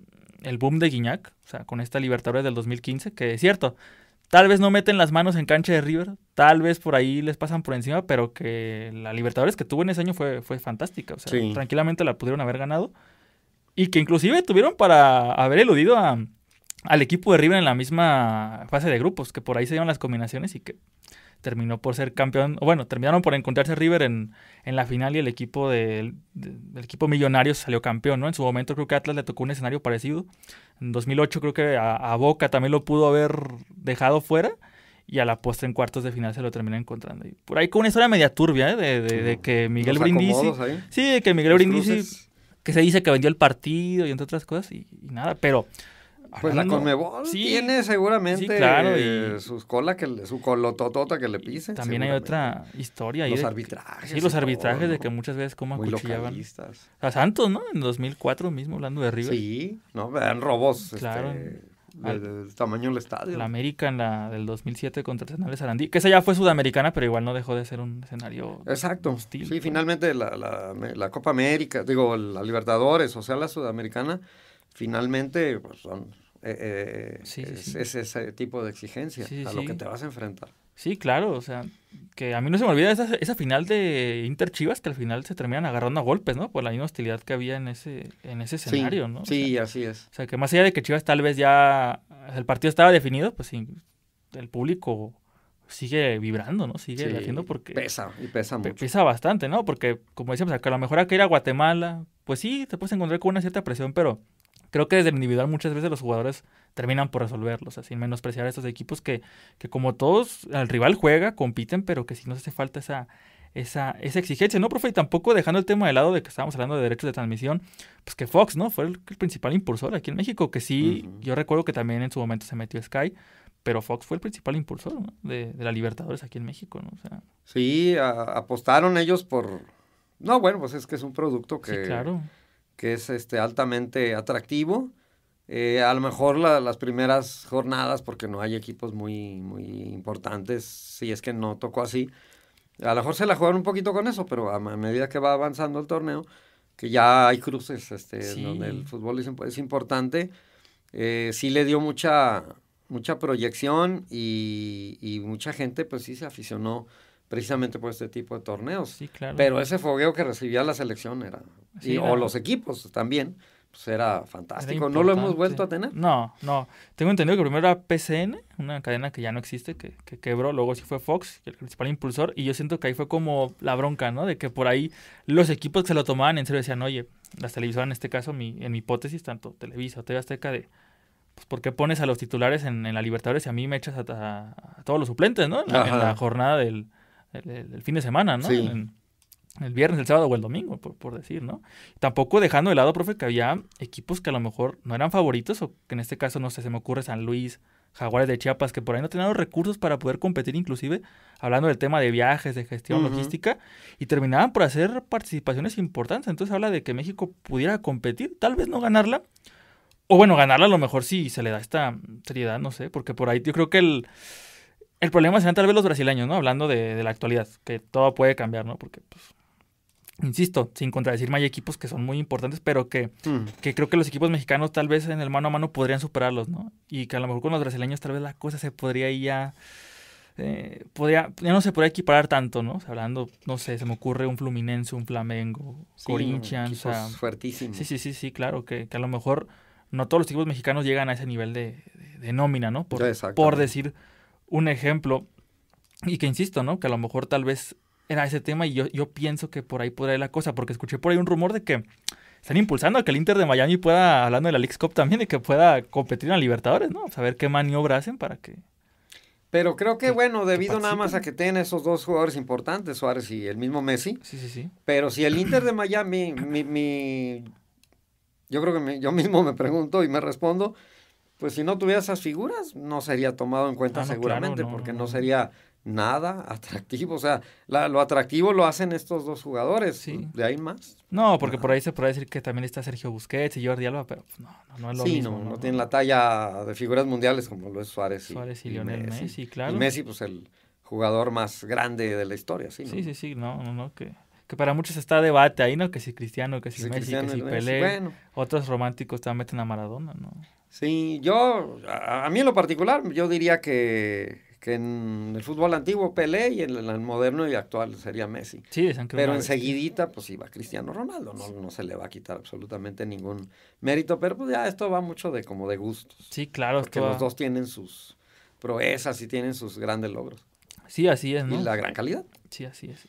el boom de Guiñac, o sea, con esta Libertadores del 2015, que es cierto, tal vez no meten las manos en cancha de River, tal vez por ahí les pasan por encima, pero que la Libertadores que tuvo en ese año fue, fue fantástica, o sea, tranquilamente la pudieron haber ganado y que inclusive tuvieron para haber eludido a al equipo de River en la misma fase de grupos, que por ahí se dieron las combinaciones y que terminó por ser campeón, bueno, terminaron por encontrarse River en, la final y el equipo de, equipo millonario salió campeón, ¿no? En su momento creo que Atlas le tocó un escenario parecido. En 2008 creo que a, Boca también lo pudo haber dejado fuera y a la postre en cuartos de final se lo terminó encontrando. Y por ahí con una historia media turbia, ¿eh? De, de, que Miguel Brindisi... Sí, que Miguel Brindisi... Que se dice que vendió el partido y entre otras cosas y, y nada, pero pues la Conmebol tiene seguramente y, eh, sus cola que, su colototota que le pise. También hay otra historia ahí. Los arbitrajes. Sí, los arbitrajes de que muchas veces como acuchillaban. A Santos, ¿no? En 2004 mismo, hablando de River. Sí, ¿no? Vean robos. Este, claro. Este, del tamaño del estadio. La América en la del 2007 contra de Sarandí, que esa ya fue sudamericana, pero igual no dejó de ser un escenario Exacto. Sí, finalmente la, la, la, Copa América, digo, la Libertadores, o sea, la sudamericana, finalmente pues, son eh, eh, es, ese tipo de exigencia a lo que te vas a enfrentar. Sí, claro, o sea, que a mí no se me olvida esa, final de Inter Chivas que al final se terminan agarrando a golpes, ¿no? Por la inhostilidad que había en ese, en ese escenario, ¿no? sí, así es. O sea, que más allá de que Chivas tal vez ya el partido estaba definido, pues el público sigue vibrando, ¿no? Sigue haciendo porque... Pesa, y pesa mucho. Pesa bastante, ¿no? Porque, como decíamos, a lo mejor hay que ir a Guatemala, pues sí, te puedes encontrar con una cierta presión, pero creo que desde el individual muchas veces los jugadores terminan por resolverlos, o sin menospreciar a estos equipos que, que como todos, al rival juega, compiten, pero que si nos hace falta esa, esa, esa exigencia, ¿no, profe? Y tampoco dejando el tema de lado de que estábamos hablando de derechos de transmisión, pues que Fox, ¿no? Fue el, principal impulsor aquí en México, que sí, yo recuerdo que también en su momento se metió Sky, pero Fox fue el principal impulsor de, la Libertadores aquí en México, ¿no? O sea, sí, apostaron ellos por... No, bueno, pues es que es un producto que... Sí, claro que es este, altamente atractivo. Eh, a lo mejor las primeras jornadas, porque no hay equipos muy, muy importantes, si es que no tocó así, a lo mejor se la juegan un poquito con eso, pero a, medida que va avanzando el torneo, que ya hay cruces este, donde el fútbol pues, es, importante, eh, sí le dio mucha, mucha proyección y, y mucha gente pues sí se aficionó precisamente por este tipo de torneos. Sí, claro. Pero ese fogueo que recibía la selección era, o los equipos también, pues era fantástico. no lo hemos vuelto a tener. No, no. Tengo entendido que primero era PCN, una cadena que ya no existe, que, que quebró, luego sí fue Fox, el principal impulsor, y yo siento que ahí fue como la bronca, ¿no? De que por ahí los equipos que se lo tomaban en serio decían, oye, las televisoras en este caso, mi, en mi hipótesis, tanto Televisa o TV Azteca, de pues, ¿por qué pones a los titulares en, la Libertadores y a mí me echas a, todos los suplentes, ¿no? en la jornada del, el, fin de semana, ¿no? El, viernes, el sábado o el domingo, por, decir, ¿no? Tampoco dejando de lado, profe, que había equipos que a lo mejor no eran favoritos, o que en este caso, no sé, se me ocurre San Luis, Jaguares de Chiapas, que por ahí no tenían los recursos para poder competir, inclusive hablando del tema de viajes, de gestión logística, y terminaban por hacer participaciones importantes. Entonces habla de que México pudiera competir, tal vez no ganarla, o bueno, ganarla a lo mejor sí se le da esta seriedad, no sé, porque por ahí yo creo que el, el problema serán tal vez los brasileños, ¿no? Hablando de, la actualidad, que todo puede cambiar, ¿no? Porque, pues, insisto, sin contradecirme, hay equipos que son muy importantes, pero hmm. que, creo que los equipos mexicanos tal vez en el mano a mano podrían superarlos, ¿no? Y que a lo mejor con los brasileños tal vez la cosa se podría ya... Eh, podría, ya no se podría equiparar tanto, ¿no? hablando, no sé, se me ocurre un Fluminense, un Flamengo, Corinthians. fuertísimo. Sí, sí, sí, sí, claro, que, a lo mejor no todos los equipos mexicanos llegan a ese nivel de, nómina, ¿no? Por, por decir un ejemplo y que insisto, ¿no? Que a lo mejor tal vez era ese tema y yo, pienso que por ahí podría ir la cosa, porque escuché por ahí un rumor de que están impulsando a que el Inter de Miami pueda, hablando de la League Cup también, y que pueda competir en Libertadores, ¿no? Saber qué maniobra hacen para que... Pero creo que, bueno, debido nada más a que tienen esos dos jugadores importantes, Suárez y el mismo Messi. Sí, sí, sí. Pero si el Inter de Miami, mi, yo creo que yo mismo me pregunto y me respondo, pues si no tuviera esas figuras, no sería tomado en cuenta ah, seguramente, porque no sería nada atractivo. O sea, lo atractivo lo hacen estos dos jugadores. Sí. De ahí más. No, porque por ahí se puede decir que también está Sergio Busquets y Jordi Alba, pero pues, no, no, es lo mismo. Sí, no, no, tienen la talla de figuras mundiales como lo es Suárez y, Suárez y, Lionel Messi. claro. Y Messi, pues el jugador más grande de la historia, sí. Sí, sí, sí, no, no, que para muchos está debate ahí, ¿no? Que si Cristiano, que si, Messi, que si Pelé. Otros románticos también meten a Maradona, ¿no? Sí, yo, a, mí en lo particular, yo diría que, en el fútbol antiguo Pelé y en el, moderno y actual sería Messi. Sí, Pero enseguidita, pues iba Cristiano Ronaldo, no, no se le va a quitar absolutamente ningún mérito, pero pues ya esto va mucho de como de gustos. Sí, claro. Porque los dos tienen sus proezas y tienen sus grandes logros. Sí, así es, ¿no? Y la gran calidad. Sí, así es.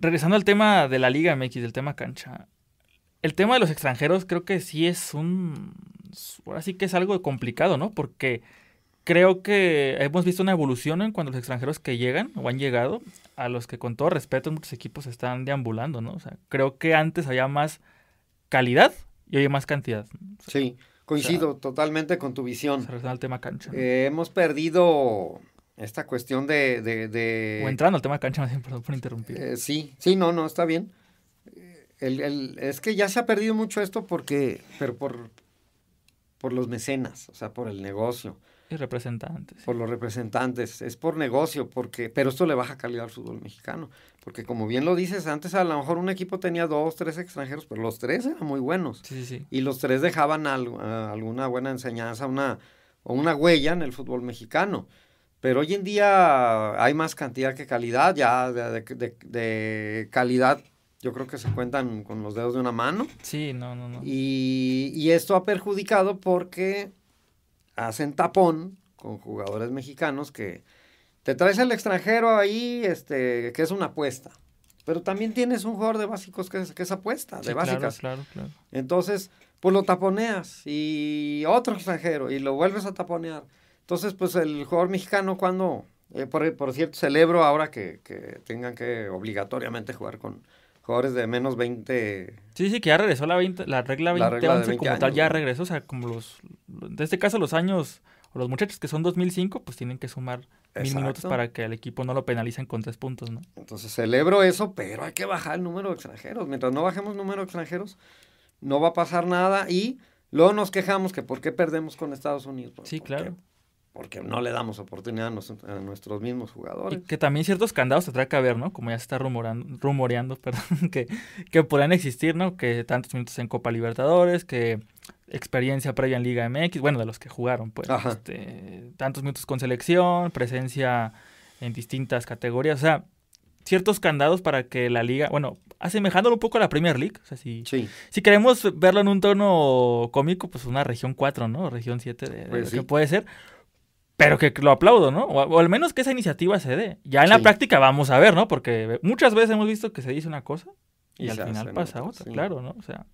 Regresando al tema de la Liga MX, del tema cancha. El tema de los extranjeros creo que sí es un pues, ahora sí que es algo complicado, ¿no? Porque creo que hemos visto una evolución en cuando los extranjeros que llegan o han llegado, a los que con todo respeto muchos equipos están deambulando, ¿no? O sea, creo que antes había más calidad y hoy hay más cantidad. sí, coincido totalmente con tu visión. Se tema cancha. Eh, hemos perdido esta cuestión de, de, O entrando al tema cancha, perdón por interrumpir. Eh, sí, sí, no, no, está bien. Eh, es que ya se ha perdido mucho esto porque, pero por por los mecenas, o sea, por el negocio. Y representantes. Por los representantes, es por negocio, porque, pero esto le baja calidad al fútbol mexicano, porque como bien lo dices, antes a lo mejor un equipo tenía dos, tres extranjeros, pero los tres eran muy buenos. Sí, sí. Y los tres dejaban ah, alguna buena enseñanza, una, o una huella en el fútbol mexicano. Pero hoy en día hay más cantidad que calidad, ya de, de, de calidad yo creo que se cuentan con los dedos de una mano. Sí, no, no, no. Y, esto ha perjudicado porque hacen tapón con jugadores mexicanos que te traes al extranjero ahí, este, que es una apuesta. Pero también tienes un jugador de básicos que es, que apuesta, de básicas. Claro, claro, claro. Entonces, pues lo taponeas y otro extranjero y lo vuelves a taponear. Entonces, pues el jugador mexicano cuando, eh, por, cierto, celebro ahora que, que tengan que obligatoriamente jugar con, jugadores de menos 20. Sí, sí, que ya regresó la, la regla 20, como tal, ya regresó. O sea, como los. En este caso, los años. O los muchachos que son 2005, pues tienen que sumar mil minutos para que el equipo no lo penalicen con tres puntos, ¿no? Entonces celebro eso, pero hay que bajar el número de extranjeros. Mientras no bajemos el número de extranjeros, no va a pasar nada y luego nos quejamos que por qué perdemos con Estados Unidos. Sí, claro porque no le damos oportunidad a, nuestros mismos jugadores. Y que también ciertos candados tendrá que haber, ¿no? Como ya se está rumorando, rumoreando, perdón, que, que existir, ¿no? Que tantos minutos en Copa Libertadores, que experiencia previa en Liga MX, bueno, de los que jugaron, pues, este, tantos minutos con selección, presencia en distintas categorías, o sea, ciertos candados para que la liga, bueno, asemejándolo un poco a la Premier League, o sea, si, queremos verlo en un tono cómico, pues una región 4, ¿no? Región 7, de, pues que puede ser, pero que lo aplaudo, ¿no? O, al menos que esa iniciativa se dé. Ya en la práctica vamos a ver, ¿no? Porque muchas veces hemos visto que se dice una cosa y, al final pasa otra, claro, ¿no? O sea,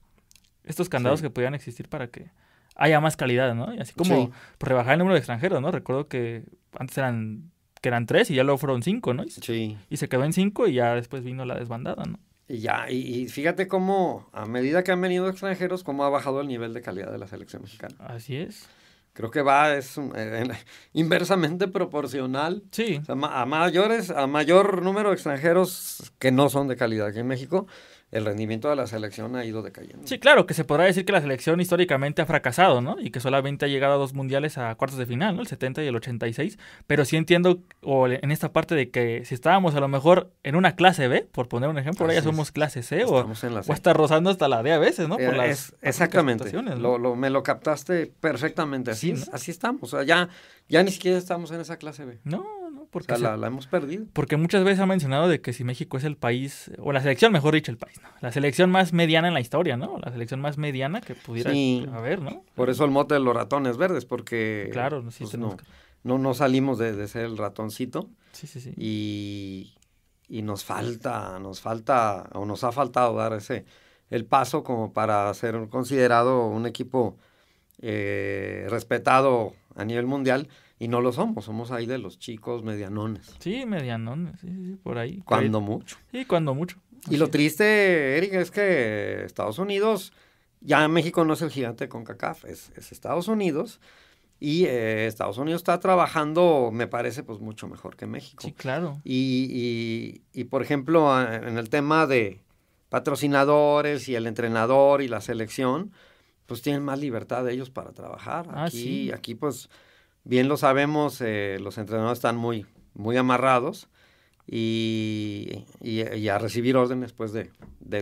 estos candados que podían existir para que haya más calidad, ¿no? Y así como pues, rebajar el número de extranjeros, ¿no? Recuerdo que antes eran que eran tres y ya luego fueron cinco, ¿no? Y, se quedó en cinco y ya después vino la desbandada, ¿no? Y ya, y, fíjate cómo a medida que han venido extranjeros, cómo ha bajado el nivel de calidad de la selección mexicana. Así es creo que va es eh, inversamente proporcional. a mayores, a mayor número de extranjeros que no son de calidad aquí en México, el rendimiento de la selección ha ido decayendo. Sí, claro, que se podrá decir que la selección históricamente ha fracasado, ¿no? Y que solamente ha llegado a dos mundiales a cuartos de final, ¿no? El 70 y el 86. Pero sí entiendo, en esta parte de que si estábamos a lo mejor en una clase B, por poner un ejemplo, ahora ya somos clase C, o, C, o, rozando hasta la D a veces, ¿no? Por eh, las, exactamente. Lo, me lo captaste perfectamente. Así, así estamos. O sea, ya, ya ni siquiera estamos en esa clase B. No, porque la, hemos perdido. Porque muchas veces ha mencionado de que si México es el país, o la selección, mejor dicho, el país, La selección más mediana en la historia, ¿no? La selección más mediana que pudiera haber, Por eso el mote de los ratones verdes, porque... Pues, no, no, salimos de, ser el ratoncito. Y, nos falta, nos falta, o nos ha faltado dar ese, el paso como para ser considerado un equipo eh, respetado a nivel mundial y no lo somos, somos ahí de los chicos medianones. Sí, medianones, sí, sí, por ahí. Cuando mucho. Sí, cuando mucho. y lo triste, Eric, es que Estados Unidos, ya México no es el gigante con CACAF, es, Estados Unidos. Y eh, Estados Unidos está trabajando, me parece, pues mucho mejor que México. Sí, claro. Y, y, y por ejemplo, en el tema de patrocinadores y el entrenador y la selección, pues tienen más libertad de ellos para trabajar. Ah, aquí, aquí pues bien lo sabemos, eh, los entrenadores están muy, muy amarrados y, y, a recibir órdenes pues, de,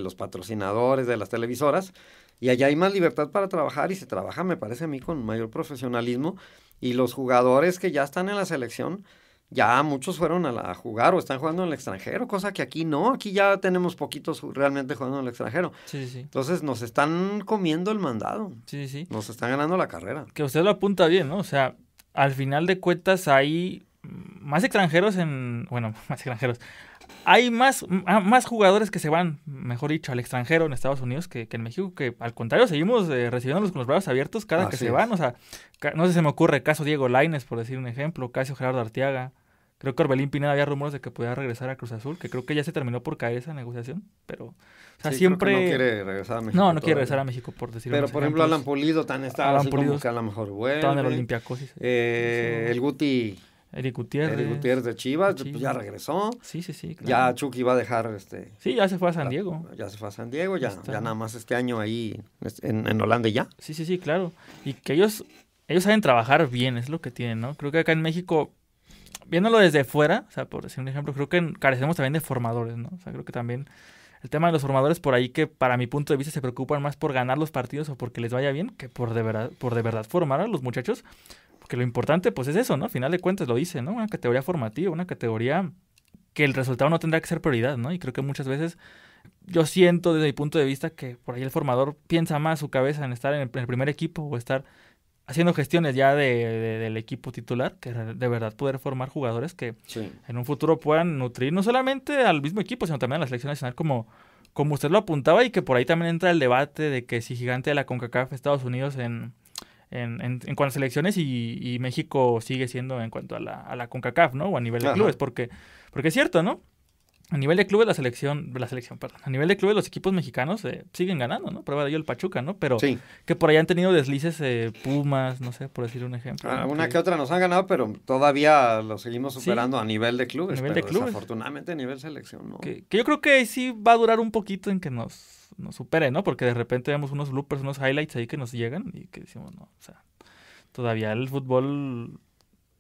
los patrocinadores, de las televisoras. Y allá hay más libertad para trabajar y se trabaja, me parece a mí, con mayor profesionalismo. Y los jugadores que ya están en la selección, ya muchos fueron a, la, a jugar o están jugando en el extranjero, cosa que aquí no, aquí ya tenemos poquitos realmente jugando en el extranjero. Sí, sí. Entonces nos están comiendo el mandado. Sí, sí. Nos están ganando la carrera. Que usted lo apunta bien, ¿no? O sea, al final de cuentas hay más extranjeros en. Bueno, más extranjeros. Hay más, ah, más jugadores que se van, mejor dicho, al extranjero en Estados Unidos que, en México, que al contrario, seguimos eh, recibiéndolos con los brazos abiertos cada que se van. O sea, no sé, se me ocurre caso Diego Laines, por decir un ejemplo, caso Gerardo Arteaga. Creo que Orbelín Pineda había rumores de que podía regresar a Cruz Azul, que creo que ya se terminó por caer esa negociación, pero o sea, siempre no quiere regresar a México. No, no quiere regresar a México por decirlo. Pero por ejemplo, Alan Pulido tan estaba Alan así Pulido, que a lo mejor bueno en el eh, el Guti Eric Gutiérrez. Eric Gutiérrez de Chivas, pues ya regresó. Sí, sí, sí. Ya Chucky va a dejar este. Sí, ya se fue a San Diego. Ya, se fue a San Diego, ya, ya nada más este año ahí en, en, Holanda ya. Sí, sí, sí, claro. Y que ellos, ellos saben trabajar bien, es lo que tienen, ¿no? Creo que acá en México viéndolo desde fuera, o sea, por decir un ejemplo, creo que carecemos también de formadores, ¿no? O sea, creo que también el tema de los formadores por ahí que para mi punto de vista se preocupan más por ganar los partidos o porque les vaya bien que por de verdad, por de verdad formar a los muchachos, porque lo importante pues es eso, ¿no? Al final de cuentas lo dice, ¿no? Una categoría formativa, una categoría que el resultado no tendrá que ser prioridad, ¿no? Y creo que muchas veces yo siento desde mi punto de vista que por ahí el formador piensa más su cabeza en estar en el primer equipo o estar haciendo gestiones ya de, del equipo titular, que de verdad poder formar jugadores que en un futuro puedan nutrir no solamente al mismo equipo, sino también a la selección nacional como, como usted lo apuntaba y que por ahí también entra el debate de que si gigante de la CONCACAF Estados Unidos en, en, en, en cuanto a selecciones y, y, México sigue siendo en cuanto a la, CONCACAF, ¿no? O a nivel de clubes, porque, porque es cierto, ¿no? A nivel de clubes, la selección, la selección, perdón, a nivel de clubes, los equipos mexicanos eh, siguen ganando, ¿no? Prueba de ello el Pachuca, ¿no? Pero que por ahí han tenido deslices eh, Pumas, no sé, por decir un ejemplo. Ah, una que... otra nos han ganado, pero todavía lo seguimos superando a nivel de clubes. A nivel de Desafortunadamente a nivel selección, ¿no? Que, yo creo que sí va a durar un poquito en que nos, nos supere, ¿no? Porque de repente vemos unos loopers, unos highlights ahí que nos llegan y que decimos, no, o sea, todavía el fútbol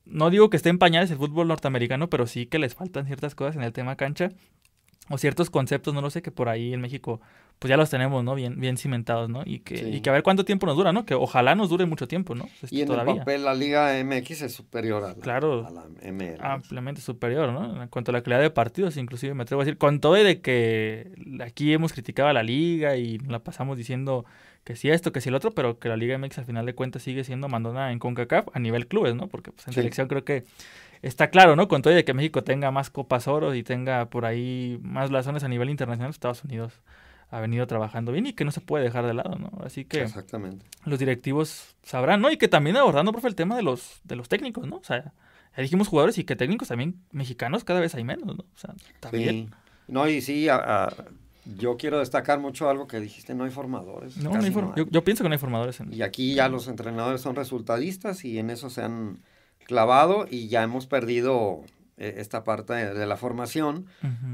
no digo que esté en pañales el fútbol norteamericano, pero sí que les faltan ciertas cosas en el tema cancha o ciertos conceptos, no lo sé, que por ahí en México pues ya los tenemos, ¿no? Bien, bien cimentados, ¿no? Y que, y que a ver cuánto tiempo nos dura, ¿no? Que ojalá nos dure mucho tiempo, ¿no? Pues, y en el papel la Liga MX es superior a la, claro, Ampliamente superior, ¿no? En cuanto a la calidad de partidos, inclusive me atrevo a decir, con todo de que aquí hemos criticado a la Liga y la pasamos diciendo que si esto, que si el otro, pero que la Liga MX al final de cuentas sigue siendo mandona en CONCACAF a nivel clubes, ¿no? Porque pues, en selección creo que está claro, ¿no? Con todo de que México tenga más copas oro y tenga por ahí más blasones a nivel internacional, pues, Estados Unidos ha venido trabajando bien y que no se puede dejar de lado, ¿no? Así que Exactamente. los directivos sabrán, ¿no? Y que también abordando, profe, el tema de los, de los técnicos, ¿no? O sea, ya dijimos jugadores y que técnicos también mexicanos cada vez hay menos, ¿no? O sea, también. No, y sí, a, yo quiero destacar mucho algo que dijiste, no hay formadores. No, Yo, pienso que no hay formadores. Y aquí ya los entrenadores son resultadistas y en eso se han clavado y ya hemos perdido eh, esta parte de la formación.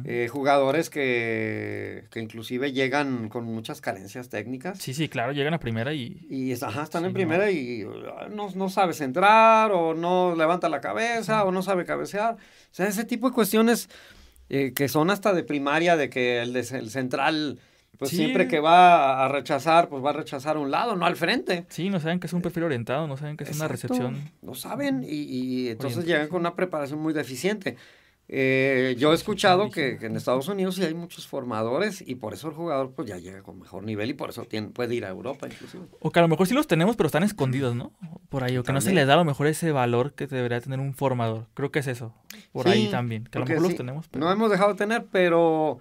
Eh, jugadores que, inclusive llegan con muchas carencias técnicas. Sí, sí, claro, llegan a primera y... Y ajá, están en primera y ah, no, no, sabes entrar o no levanta la cabeza o no sabe cabecear. O sea, ese tipo de cuestiones eh, que son hasta de primaria, de que el, el central pues siempre que va a rechazar, pues va a rechazar a un lado, no al frente. Sí, no saben que es un perfil orientado, no saben que es una recepción. No saben y, entonces llegan con una preparación muy deficiente. Eh, yo he pues, escuchado que, en Estados Unidos sí hay muchos formadores y por eso el jugador pues ya llega con mejor nivel y por eso puede ir a Europa inclusive. O que a lo mejor sí los tenemos pero están escondidos, ¿no? Por ahí, o que no se les da a lo mejor ese valor que debería tener un formador. Creo que es eso, por ahí también, que a lo mejor los tenemos. No hemos dejado de tener, pero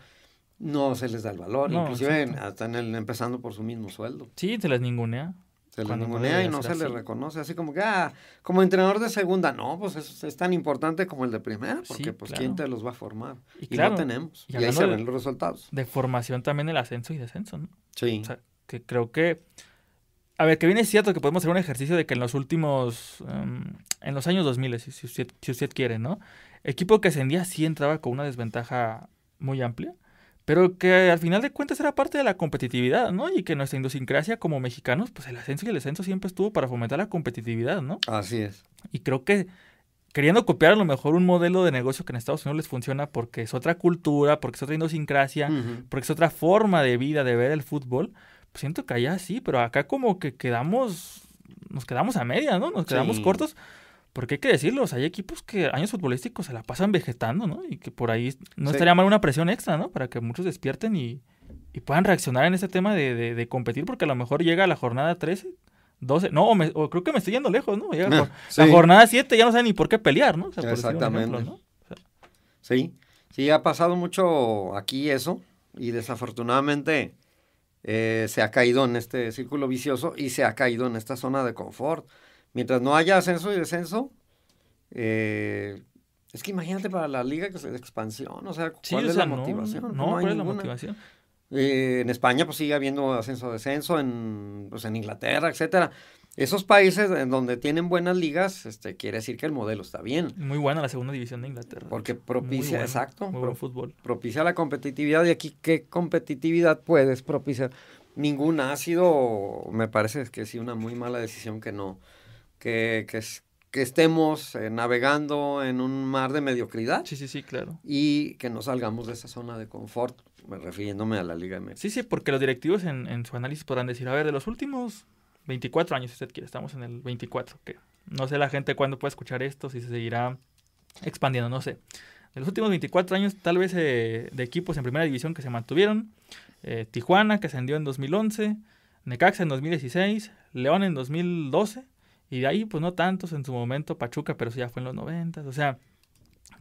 no se les da el valor, no, inclusive están empezando por su mismo sueldo. Sí, se les ningunea se le y no se le reconoce, así como que, ah, como entrenador de segunda, no, pues es, es tan importante como el de primera, porque pues quién te los va a formar. Y, claro, tenemos. Y, ahí se ven los resultados. De formación también el ascenso y descenso, Sí. O sea, que creo que... A ver, que viene es cierto que podemos hacer un ejercicio de que en los últimos, em, en los años 2000, si, si, usted, si usted quiere, ¿no? Equipo que ascendía sí entraba con una desventaja muy amplia pero que al final de cuentas era parte de la competitividad, ¿no? Y que nuestra idiosincrasia como mexicanos, pues el ascenso y el descenso siempre estuvo para fomentar la competitividad, ¿no? Así es. Y creo que queriendo copiar a lo mejor un modelo de negocio que en Estados Unidos les funciona porque es otra cultura, porque es otra idiosincrasia, porque es otra forma de vida, de ver el fútbol, pues siento que allá sí, pero acá como que quedamos, nos quedamos a media, ¿no? Nos quedamos cortos porque hay que decirlo, hay equipos que años futbolísticos se la pasan vegetando, ¿no? Y que por ahí no estaría mal una presión extra, ¿no? Para que muchos despierten y, puedan reaccionar en ese tema de, competir, porque a lo mejor llega la jornada 13, 12, no, o, creo que me estoy yendo lejos, ¿no? La ah, jornada 7 ya no sé ni por qué pelear, ¿no? Exactamente. sí, sí, ha pasado mucho aquí eso, y desafortunadamente eh, se ha caído en este círculo vicioso y se ha caído en esta zona de confort mientras no haya ascenso y descenso, eh, es que imagínate para la liga que se de expansión, o sea, ¿cuál es la motivación? No, ¿cuál es la motivación? Eh, en España pues sigue habiendo ascenso-descenso, en, pues, en Inglaterra, etcétera. Esos países en donde tienen buenas ligas, este, quiere decir que el modelo está bien. Muy buena la segunda división de Inglaterra. Porque propicia, exacto, muy buen fútbol. propicia la competitividad y aquí qué competitividad puedes propiciar. Ninguna ha me parece que sí, una muy mala decisión que no, que, que, estemos eh, navegando en un mar de mediocridad. Sí, sí, sí, claro. Y que no salgamos de esa zona de confort, refiriéndome a la Liga MX. Sí, sí, porque los directivos en, su análisis podrán decir, a ver, de los últimos 24 años, si usted quiere, estamos en el 24, que no sé la gente cuándo puede escuchar esto, si se seguirá expandiendo, no sé. De los últimos 24 años, tal vez eh, de equipos en primera división que se mantuvieron, eh, Tijuana, que ascendió en 2011, Necaxa en 2016, León en 2012, y de ahí, pues no tantos en su momento, Pachuca, pero sí ya fue en los 90. O sea,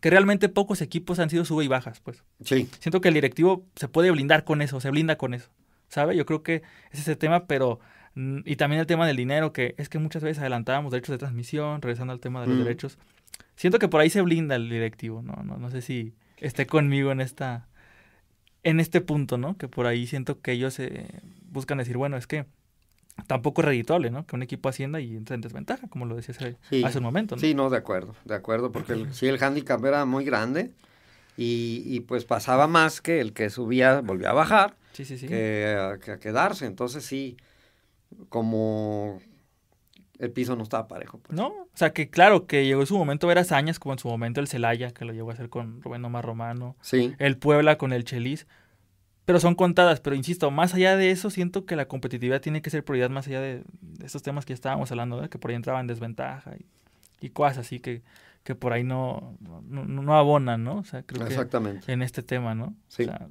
que realmente pocos equipos han sido sube y bajas, pues. Sí. Siento que el directivo se puede blindar con eso, se blinda con eso. ¿Sabe? Yo creo que ese es el tema, pero. Mm, y también el tema del dinero, que es que muchas veces adelantábamos derechos de transmisión, regresando al tema de los mm. derechos. Siento que por ahí se blinda el directivo, ¿no? No, sé si esté conmigo en esta. En este punto, ¿no? Que por ahí siento que ellos eh, buscan decir, bueno, es que tampoco reeditable, ¿no? Que un equipo hacienda y entra en desventaja, como lo decías hace, hace un momento. Sí, no, de acuerdo, de acuerdo, porque el, sí el handicap era muy grande y, pues pasaba más que el que subía, volvía a bajar, que, a quedarse. Entonces sí, como el piso no estaba parejo. Pues. No, o sea que claro, que llegó su momento ver hazañas como en su momento el Celaya, que lo llegó a hacer con Rubén Omar Romano, el Puebla con el Chelis, pero son contadas. Pero insisto, más allá de eso, siento que la competitividad tiene que ser prioridad más allá de, estos temas que estábamos hablando, ¿eh? que por ahí entraban desventaja y, cosas así que, que por ahí no, no, no abonan, ¿no? O sea, creo Exactamente. que en este tema, ¿no? Sí. sea,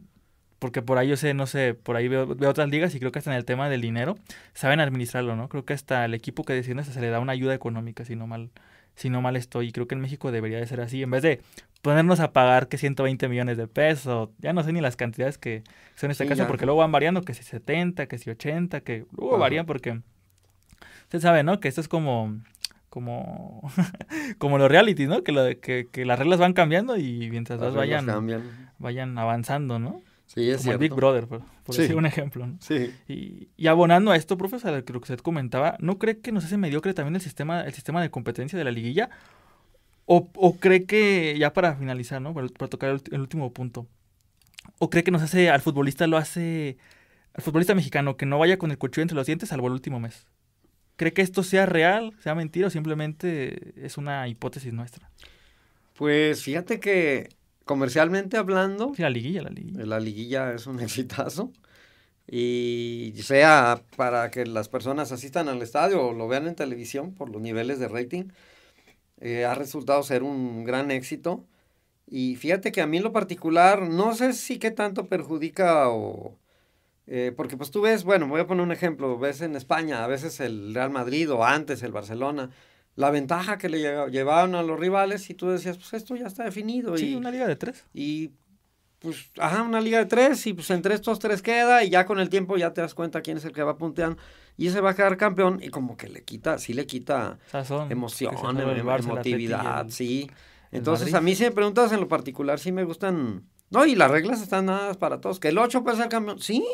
porque por ahí yo sé, no sé, por ahí veo, otras ligas y creo que hasta en el tema del dinero saben administrarlo, ¿no? Creo que hasta el equipo que desciende se le da una ayuda económica, si mal, si no mal estoy. Y creo que en México debería de ser así. En vez de ponernos a pagar que 120 millones de pesos, ya no sé ni las cantidades que son en este caso, porque luego van variando, que si 70, que si 80, que luego varían porque usted sabe, ¿no? Que esto es como como como los reality ¿no? Que, lo, que, que las reglas van cambiando y mientras las, vayan vayan avanzando, ¿no? Sí, es el Big Brother, por, decir un ejemplo. ¿no? Sí. Y, abonando a esto, profesor, a lo que usted comentaba, ¿no cree que nos hace mediocre también el sistema, el sistema de competencia de la liguilla? O, cree que, ya para finalizar, ¿no? Para, tocar el, último punto. O cree que nos hace, al futbolista lo hace, al futbolista mexicano, que no vaya con el cuchillo entre los dientes salvo el último mes. ¿Cree que esto sea real, sea mentira o simplemente es una hipótesis nuestra? Pues fíjate que comercialmente hablando... Sí, la liguilla, la liguilla. La liguilla es un exitazo. Y sea para que las personas asistan al estadio o lo vean en televisión por los niveles de rating, eh, ha resultado ser un gran éxito. Y fíjate que a mí en lo particular, no sé si qué tanto perjudica o... Eh, porque pues tú ves, bueno, voy a poner un ejemplo, ves en España, a veces el Real Madrid o antes el Barcelona, la ventaja que le llevaban a los rivales y tú decías, pues esto ya está definido. Sí, y, una liga de tres. Y pues, ajá, una liga de tres y pues entre estos tres queda y ya con el tiempo ya te das cuenta quién es el que va punteando y ese va a quedar campeón y como que le quita, sí le quita emoción, em, emotividad, sí. Entonces a mí si me preguntas en lo particular, sí me gustan, no, y las reglas están dadas para todos, que el ocho puede ser campeón, sí,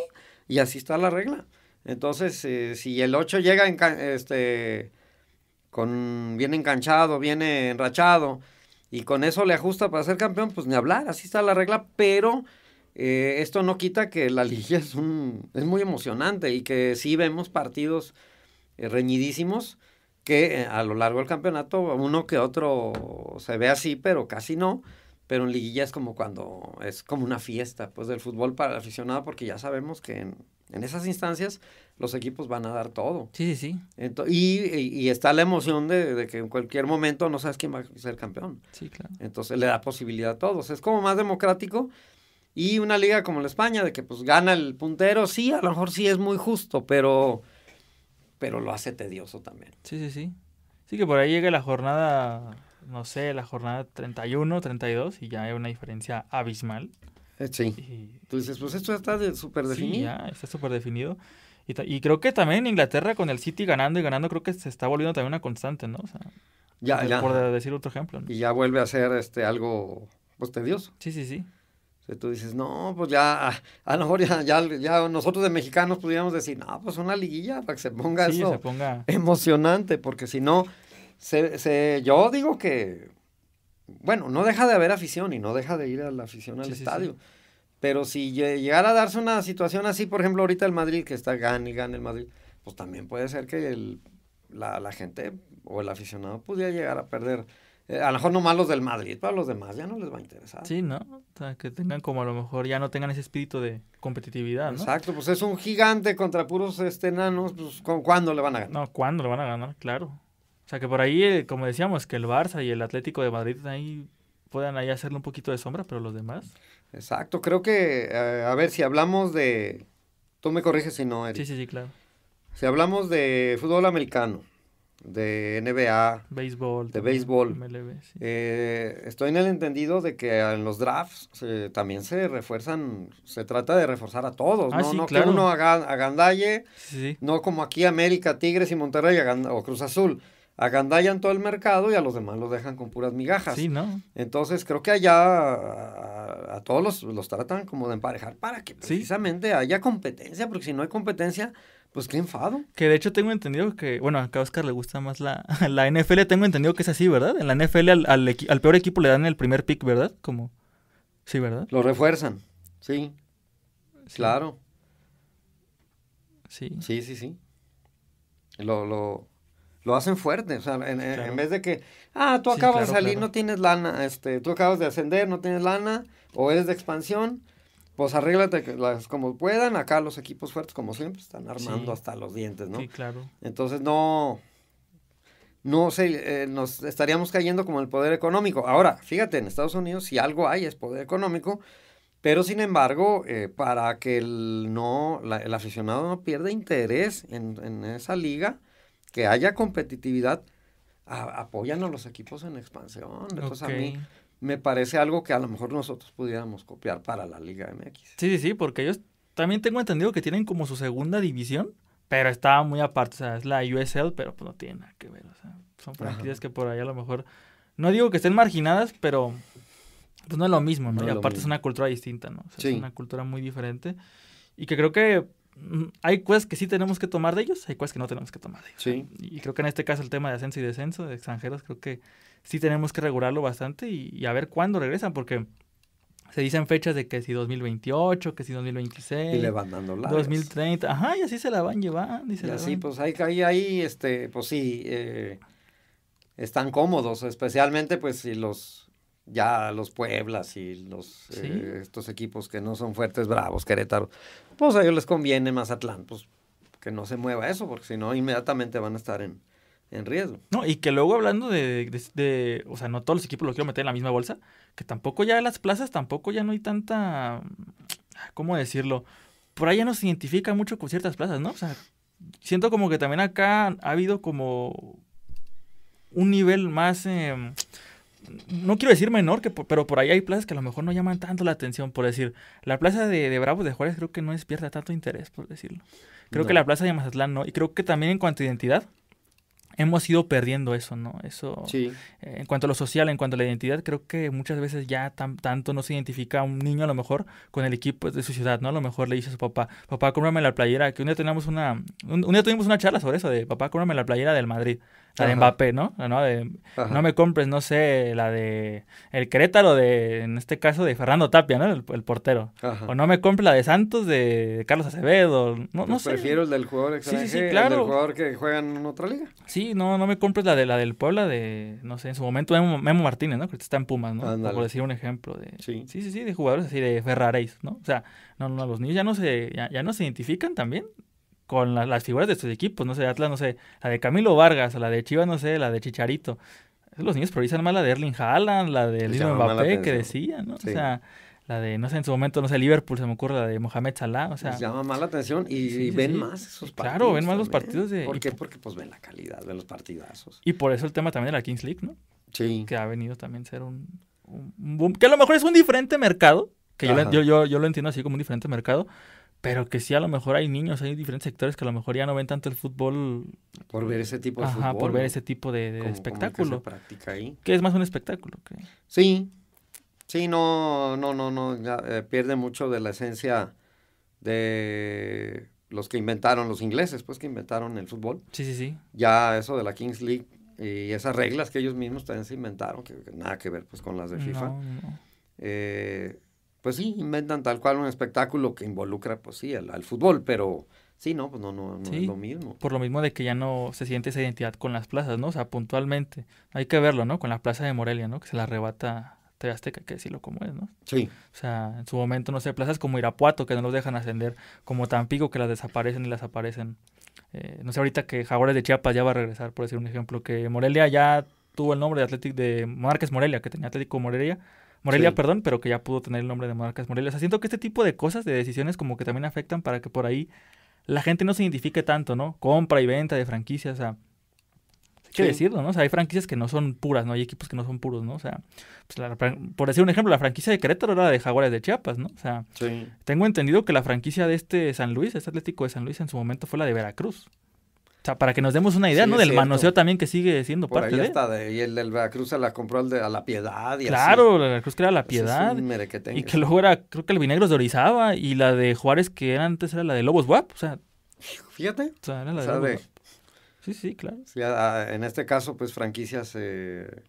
y así está la regla. Entonces, eh, si el 8 llega en, este, con, viene enganchado, viene enrachado, y con eso le ajusta para ser campeón, pues ni hablar, así está la regla, pero eh, esto no quita que la liguilla es, un, es muy emocionante y que sí vemos partidos eh, reñidísimos que eh, a lo largo del campeonato uno que otro se ve así, pero casi no. Pero en liguilla es como cuando es como una fiesta pues del fútbol para el aficionado porque ya sabemos que en en esas instancias, los equipos van a dar todo. Sí, sí, sí. y, está la emoción de, que en cualquier momento no sabes quién va a ser campeón. Sí, claro. Entonces le da posibilidad a todos. Es como más democrático. Y una liga como la España, de que pues gana el puntero, sí, a lo mejor sí es muy justo, pero, pero lo hace tedioso también. Sí, sí, sí. Sí, que por ahí llega la jornada, no sé, la jornada 31, 32, y ya hay una diferencia abismal. Eh, sí. Tú dices, pues esto está súper definido. Sí, ya, está súper definido. Y, creo que también en Inglaterra con el City ganando y ganando, creo que se está volviendo también una constante, ¿no? O sea, ya, ya. por decir otro ejemplo. Y ya vuelve a ser este, algo pues, tedioso. Sí, sí, sí. tú dices, no, pues ya, a, lo mejor ya, ya, nosotros de mexicanos pudiéramos decir, no, pues una liguilla para que se ponga sí, eso se ponga... emocionante, porque si no, se, se, yo digo que bueno, no deja de haber afición y no deja de ir a la afición al estadio. Pero si llegara a darse una situación así, por ejemplo, ahorita el Madrid, que está gana y gana el Madrid, pues también puede ser que el, la, la, gente o el aficionado pudiera llegar a perder. Eh, a lo mejor no más los del Madrid, pero los demás ya no les va a interesar. Sí, ¿no? O sea, que tengan como a lo mejor ya no tengan ese espíritu de competitividad, ¿no? Exacto, pues es un gigante contra puros este, enanos, pues ¿cuándo le van a ganar? No, ¿cuándo le van a ganar? Claro. O sea que por ahí, eh, como decíamos, que el Barça y el Atlético de Madrid ahí puedan ahí hacerle un poquito de sombra, pero los demás. Exacto, creo que, eh, a ver, si hablamos de... Tú me corriges si no, Eric. Sí, sí, sí, claro. Si hablamos de fútbol americano, de NBA, béisbol, de béisbol, eh, estoy en el entendido de que en los drafts también se refuerzan, se trata de reforzar a todos, ah, no, no claro. que uno haga, no como aquí América, Tigres y Monterrey o Cruz Azul, agandallan todo el mercado y a los demás los dejan con puras migajas. Sí, ¿no? Entonces creo que allá a, todos los, tratan como de emparejar para que precisamente haya competencia, porque si no hay competencia, pues qué enfado. Que de hecho tengo entendido que, bueno, acá a Oscar le gusta más la, NFL, tengo entendido que es así, ¿verdad? En la NFL al, peor equipo le dan el primer pick, ¿verdad? Como, sí, ¿verdad? Lo refuerzan, sí. Claro. Sí. Sí, sí, sí. lo, lo hacen fuerte. O sea, en, vez de que, ah, tú acabas de salir, no tienes lana, este, tú acabas de ascender, no tienes lana, o eres de expansión, pues arréglate las como puedan. Acá los equipos fuertes, como siempre, están armando hasta los dientes, ¿no? Sí, claro. Entonces no, no sé, eh, nos estaríamos cayendo como el poder económico. Ahora, fíjate, en Estados Unidos si algo hay es poder económico, pero sin embargo, eh, para que el, no, la, el aficionado no pierda interés en, en esa liga, que haya competitividad, apoyan a los equipos en expansión. Entonces a mí me parece algo que a lo mejor nosotros pudiéramos copiar para la Liga MX. Sí, sí, sí, porque ellos también tengo entendido que tienen como su segunda división, pero está muy aparte, o sea, es la USL, pero pues no tiene nada que ver, o sea, son franquicias que por ahí a lo mejor, no digo que estén marginadas, pero pues no es lo mismo, ¿no? y aparte es, una cultura distinta, ¿no? O sea, Es una cultura muy diferente y que creo que Mm, hay cosas que sí tenemos que tomar de ellos, hay cosas que no tenemos que tomar de ellos. Y creo que en este caso el tema de ascenso y descenso de extranjeros, creo que sí tenemos que regularlo bastante y, a ver cuándo regresan, porque se dicen fechas de que si 2028, que si 2026. Y le van dando 2030, ajá, y así se la van llevando. así, pues ahí, ahí, este, pues sí, eh, están cómodos, especialmente pues si los ya los Pueblas y los eh, estos equipos que no son fuertes, Bravos, Querétaro, pues a ellos les conviene más pues que no se mueva eso, porque si no, inmediatamente van a estar en, riesgo. No, y que luego hablando de, o sea, no todos los equipos los quiero meter en la misma bolsa, que tampoco ya las plazas, tampoco ya no hay tanta, ¿cómo decirlo? Por ahí ya no se identifica mucho con ciertas plazas, ¿no? O sea, siento como que también acá ha habido como un nivel más... Em, no quiero decir menor, que, pero por ahí hay plazas que a lo mejor no llaman tanto la atención, por decir. La plaza de, de Bravos de Juárez creo que no despierta tanto interés, por decirlo. Creo que la plaza de Mazatlán no. Y creo que también en cuanto a identidad, hemos ido perdiendo eso, ¿no? Eso, eh, en cuanto a lo social, en cuanto a la identidad, creo que muchas veces ya tanto no se identifica un niño a lo mejor con el equipo de su ciudad, ¿no? A lo mejor le dice a su papá, papá, cómprame la playera, que un día tenemos una, un día tuvimos una charla sobre eso, de papá, cómprame la playera del Madrid la de Mbappé, ¿no? ¿no? me compres, no sé, la de el Querétaro de, en este caso, de Fernando Tapia, ¿no? El, portero. O no me compres la de Santos de Carlos Acevedo, no, pues sé. Prefiero el del jugador extranjero, el del jugador que juega en otra liga. Sí, no, no me compres la de la del Puebla de, no sé, en su momento Memo, Martínez, ¿no? Que está en Pumas, ¿no? Por decir un ejemplo de, sí. sí, sí, de jugadores así de Ferraréis, ¿no? O sea, no, no, los niños ya no se, ya no se identifican también con las figuras de estos equipos, no sé, Atlas, no sé, la de Camilo Vargas, la de Chivas, no sé, la de Chicharito. Los niños priorizan más la de Erling Haaland, la de Lino Mbappé que decía, ¿no? O sea, la de, no sé, en su momento, no sé, Liverpool, se me ocurre, la de Mohamed Salah, o sea. llama más la atención y, ven más esos partidos. Claro, ven más los partidos de... ¿Por qué? Porque pues ven la calidad, ven los partidazos. Y por eso el tema también de la Kings League, ¿no? Sí. Que ha venido también a ser un, boom, que a lo mejor es un diferente mercado, que yo, yo, yo lo entiendo así como un diferente mercado, pero que sí a lo mejor hay niños, hay diferentes sectores que a lo mejor ya no ven tanto el fútbol. Por ver ese tipo de ajá, por ver ese tipo de, espectáculo. que, es más un espectáculo. Sí, sí, no, no, no, no, eh, pierde mucho de la esencia de los que inventaron, los ingleses, pues que inventaron el fútbol. Sí, sí, sí. Ya eso de la Kings League y esas reglas que ellos mismos también se inventaron, que, nada que ver pues con las de FIFA. Eh, pues sí, inventan tal cual un espectáculo que involucra, pues sí, al, fútbol, pero sí, no, pues no, no, es lo mismo. Por lo mismo de que ya no se siente esa identidad con las plazas, ¿no? O sea, puntualmente, hay que verlo, ¿no? Con la plaza de Morelia, ¿no? Que se la arrebata te Azteca, que decirlo como es, ¿no? Sí. O sea, en su momento, no sé, plazas como Irapuato, que no los dejan ascender, como Tampico, que las desaparecen y las aparecen. Eh, no sé, ahorita que Jaguares de Chiapas ya va a regresar, por decir un ejemplo, que Morelia ya tuvo el nombre de Atlético de Márquez Morelia, que tenía Atlético Morelia, Morelia, perdón, pero que ya pudo tener el nombre de Monarcas Morelia. O sea, siento que este tipo de cosas, de decisiones, como que también afectan para que por ahí la gente no se identifique tanto, ¿no? Compra y venta de franquicias, o sea, hay que decirlo, ¿no? O sea, hay franquicias que no son puras, ¿no? Hay equipos que no son puros, ¿no? O sea, pues por decir un ejemplo, la franquicia de Querétaro era la de Jaguares de Chiapas, ¿no? O sea, tengo entendido que la franquicia de este San Luis, este Atlético de San Luis, en su momento fue la de Veracruz. O sea, para que nos demos una idea, ¿no? Del manoseo también que sigue siendo parte de... Está Y el del Veracruz se la compró el de, a la Piedad y Claro, la Veracruz que era la Piedad. y que luego era, creo que el Vinegros de Orizaba y la de Juárez que era antes era la de Lobos WAP. O sea. Fíjate. O sea, era la de, Sí, sí, claro. en este caso, pues franquicias eh,